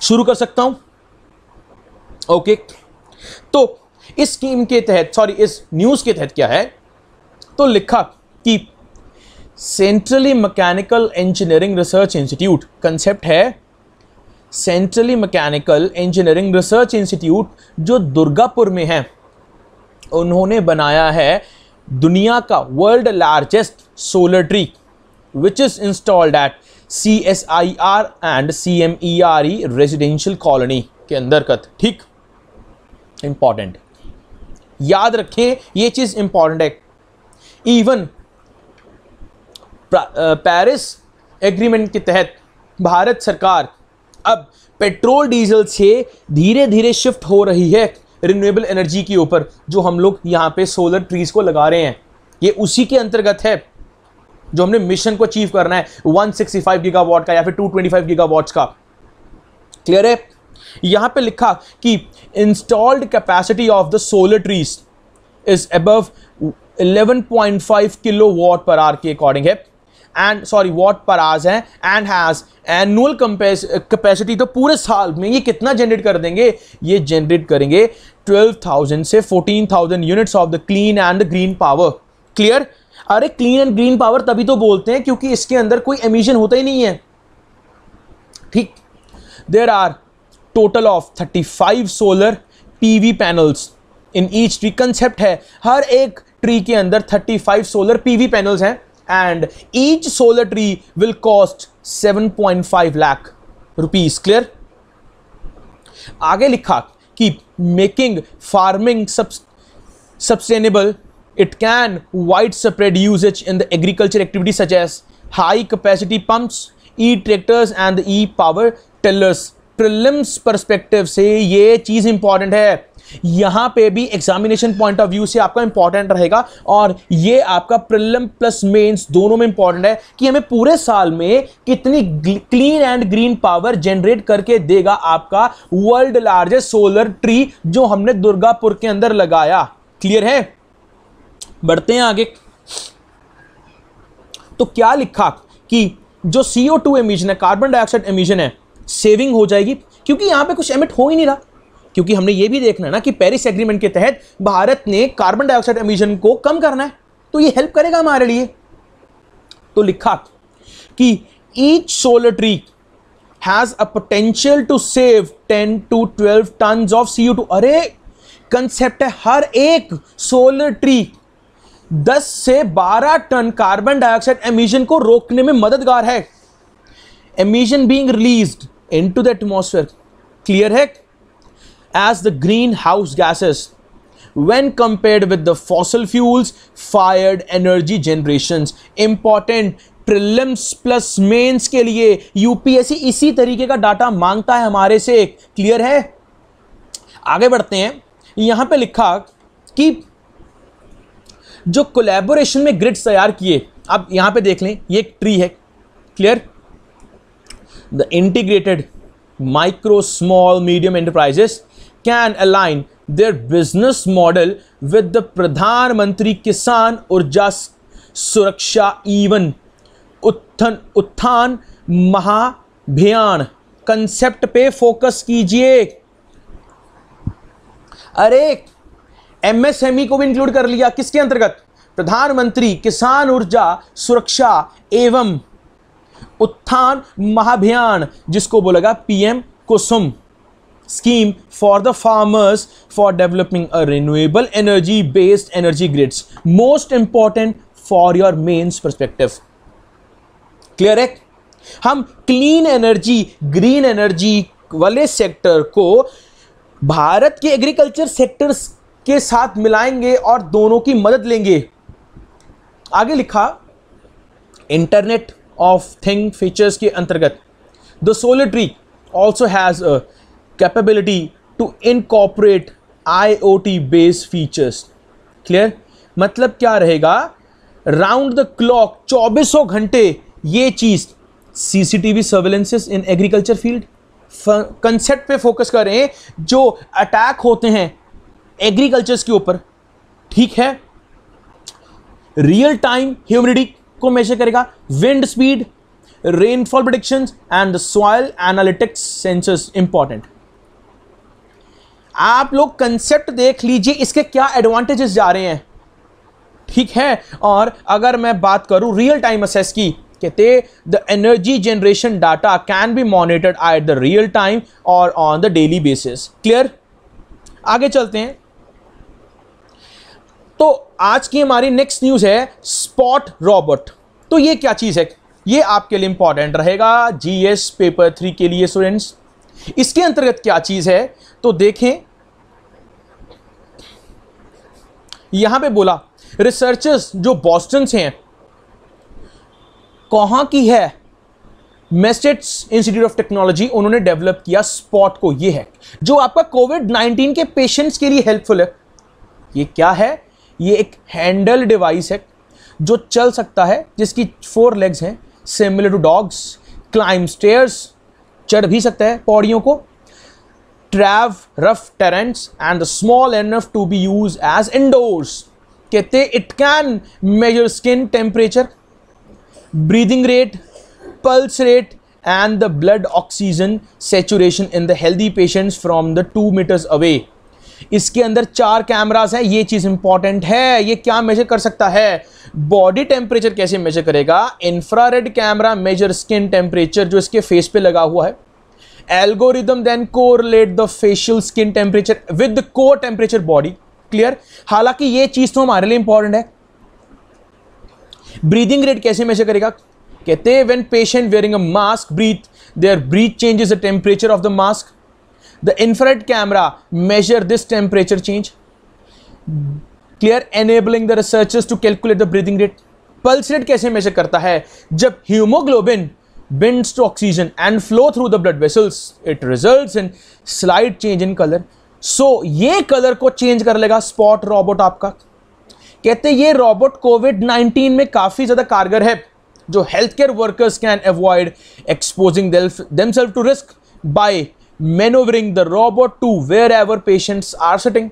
शुरू कर सकता हूं ओके तो इस स्कीम के तहत सॉरी इस न्यूज़ के तहत क्या है तो लिखा कि centrally mechanical engineering research institute concept है centrally mechanical engineering research institute जो दुर्गापुर में है उन्होंने बनाया है दुनिया का world largest solar tree which is installed at C S I R and C M E R E residential colony के अंतर्गत ठीक इंपॉर्टेंट याद रखें ये चीज़ इंपॉर्टेंट है इवन पेरिस एग्रीमेंट के तहत भारत सरकार अब पेट्रोल डीजल से धीरे धीरे शिफ्ट हो रही है रिन्यूएबल एनर्जी के ऊपर जो हम लोग यहाँ पे सोलर ट्रीज को लगा रहे हैं ये उसी के अंतर्गत है जो हमने मिशन को अचीव करना है 165 गीगावाट का या फिर 225 गीगावाट का क्लियर है यहां पे लिखा कि installed capacity of the solar trees is above 11.5 kilowatt per आर के अकॉर्डिंग है and sorry watt per hours है एंड हैज़ एनुअल कैपेसिटी तो पूरे साल में ये कितना जनरेट कर देंगे ये जनरेट करेंगे 12,000 से 14,000 units of the clean and green power clear अरे क्लीन एंड ग्रीन पावर तभी तो बोलते हैं क्योंकि इसके अंदर कोई एमिशन होता ही नहीं है ठीक there are total of 35 solar PV panels in each भी कंसेप्ट है हर एक ट्री के अंदर thirty five solar P V panel हैं and each solar tree will cost seven point five lakh rupees clear आगे लिखा कि making farming sustainable it can wide separate usages in the agriculture activity such as high capacity pumps E tractors and E power tillers prelims perspective से ये चीज important है यहां पे भी एग्जामिनेशन पॉइंट ऑफ व्यू से आपका इंपॉर्टेंट रहेगा और ये आपका प्रिलम प्लस मेंस दोनों में इंपॉर्टेंट है कि हमें पूरे साल में कितनी clean and green power generate करके देगा आपका वर्ल्ड लार्जेस्ट सोलर ट्री जो हमने दुर्गापुर के अंदर लगाया क्लियर है बढ़ते हैं आगे तो क्या लिखा कि जो CO2 टू एमिशन है कार्बन डाइऑक्साइड एमिशन है सेविंग हो जाएगी क्योंकि यहां पे कुछ एमिट हो ही नहीं रहा क्योंकि हमने ये भी देखना है ना कि पेरिस एग्रीमेंट के तहत भारत ने कार्बन डाइऑक्साइड एमिशन को कम करना है तो ये हेल्प करेगा हमारे लिए तो लिखा कि each solar tree has a potential to save 10 to 12 tonne of C two अरे कंसेप्ट है हर एक सोलर ट्री 10 से 12 टन कार्बन डाइऑक्साइड एमिशन को रोकने में मददगार है emission being released into the atmosphere clear है as the greenhouse gases when compared with the fossil fuels fired energy generations important prelims plus mains के लिए यूपीएससी इसी तरीके का डाटा मांगता है हमारे से क्लियर है आगे बढ़ते हैं यहां पे लिखा कि जो कोलैबोरेशन में ग्रिड्स तैयार किए अब यहां पे देख लें ये एक ट्री है clear the integrated micro small medium enterprises can align their business model with the Pradhan Mantri Kisan ऊर्जा सुरक्षा इवन उत्थन उत्थान महाभियान कंसेप्ट पे फोकस कीजिए अरे एमएसएमई e को भी इंक्लूड कर लिया किसके अंतर्गत प्रधानमंत्री किसान ऊर्जा सुरक्षा एवं उत्थान महाभियान जिसको बोलेगा PM Kusum scheme for the farmers for developing a renewable energy based energy grids most important for your mains perspective clear है हम clean energy green energy वाले सेक्टर को भारत के एग्रीकल्चर सेक्टर्स के साथ मिलाएंगे और दोनों की मदद लेंगे आगे लिखा इंटरनेट ऑफ थिंग फीचर्स के अंतर्गत the solar tree also has capability to incorporate IoT based features. Clear मतलब क्या रहेगा राउंड द क्लॉक चौबीसों घंटे ये चीज CCTV surveillances in agriculture field concept पे फोकस करें जो अटैक होते हैं एग्रीकल्चर्स के ऊपर ठीक है रियल टाइम ह्यूमिडिटी को मेजर करेगा wind speed rainfall prediction and the soil analytics sensors important आप लोग कंसेप्ट देख लीजिए इसके क्या एडवांटेजेस जा रहे हैं ठीक है और अगर मैं बात करूं रियल टाइम असेस की कहते the energy generation data can be monitored at the real time और on the daily basis clear आगे चलते हैं तो आज की हमारी नेक्स्ट न्यूज़ है स्पॉट रॉबर्ट तो ये क्या चीज़ है ये आपके लिए इंपॉर्टेंट रहेगा जीएस पेपर थ्री के लिए स्टूडेंट्स इसके अंतर्गत क्या चीज़ है तो देखें यहां पे बोला रिसर्चर्स जो बॉस्टन से हैं कहां की है मेस्टेट्स इंस्टीट्यूट ऑफ टेक्नोलॉजी उन्होंने डेवलप किया स्पॉट को ये है जो आपका कोविड 19 के पेशेंट्स के लिए हेल्पफुल है ये क्या है ये एक हैंडल डिवाइस है जो चल सकता है जिसकी फोर लेग्स हैं similar to dogs climb stairs चढ़ भी सकता है पौड़ियों को traverse rough terrains and small enough to be use as indoors कहते it can measure skin temperature breathing rate pulse rate and the blood oxygen saturation in the healthy patients from the two meters away इसके अंदर चार cameras हैं ये चीज़ important है ये क्या मेजर कर सकता है बॉडी टेम्परेचर कैसे मेजर करेगा infrared camera measure skin temperature जो इसके फेस पे लगा हुआ है algorithm then correlate the facial skin temperature with core temperature body clear हालांकि ये चीज़ तो हमारे लिए इंपॉर्टेंट है ब्रीदिंग रेट कैसे मेजर करेगा कहते हैं when patient wearing a mask breathe their breath changes the temperature of the mask the infrared camera measure this temperature change clear enabling the researchers to calculate the breathing rate pulse rate कैसे measure करता है जब hemoglobin binds to oxygen and flow through the blood vessels it results in slight change in color so ये color को change कर लेगा spot robot आपका कहते ये रोबोट कोविड 19 में काफ़ी ज़्यादा कारगर है जो health care workers can avoid exposing themselves to risk by maneuvering the robot to wherever patients are sitting.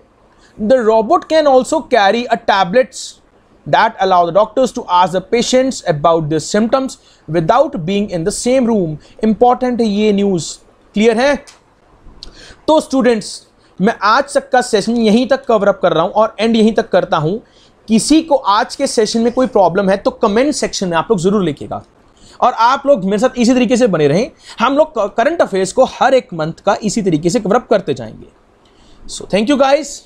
The robot can also carry a tablets that allow the doctors to ask the patients about their symptoms without being in the same room. Important ye news. Clear hai to students मैं आज तक का session यहीं तक cover up कर रहा हूँ और एंड यहीं तक करता हूँ किसी को आज के सेशन में कोई प्रॉब्लम है तो कमेंट सेक्शन में आप लोग ज़रूर लिखिएगा और आप लोग मेरे साथ इसी तरीके से बने रहें हम लोग करंट अफेयर्स को हर एक मंथ का इसी तरीके से कवरअप करते जाएंगे सो थैंक यू गाइज़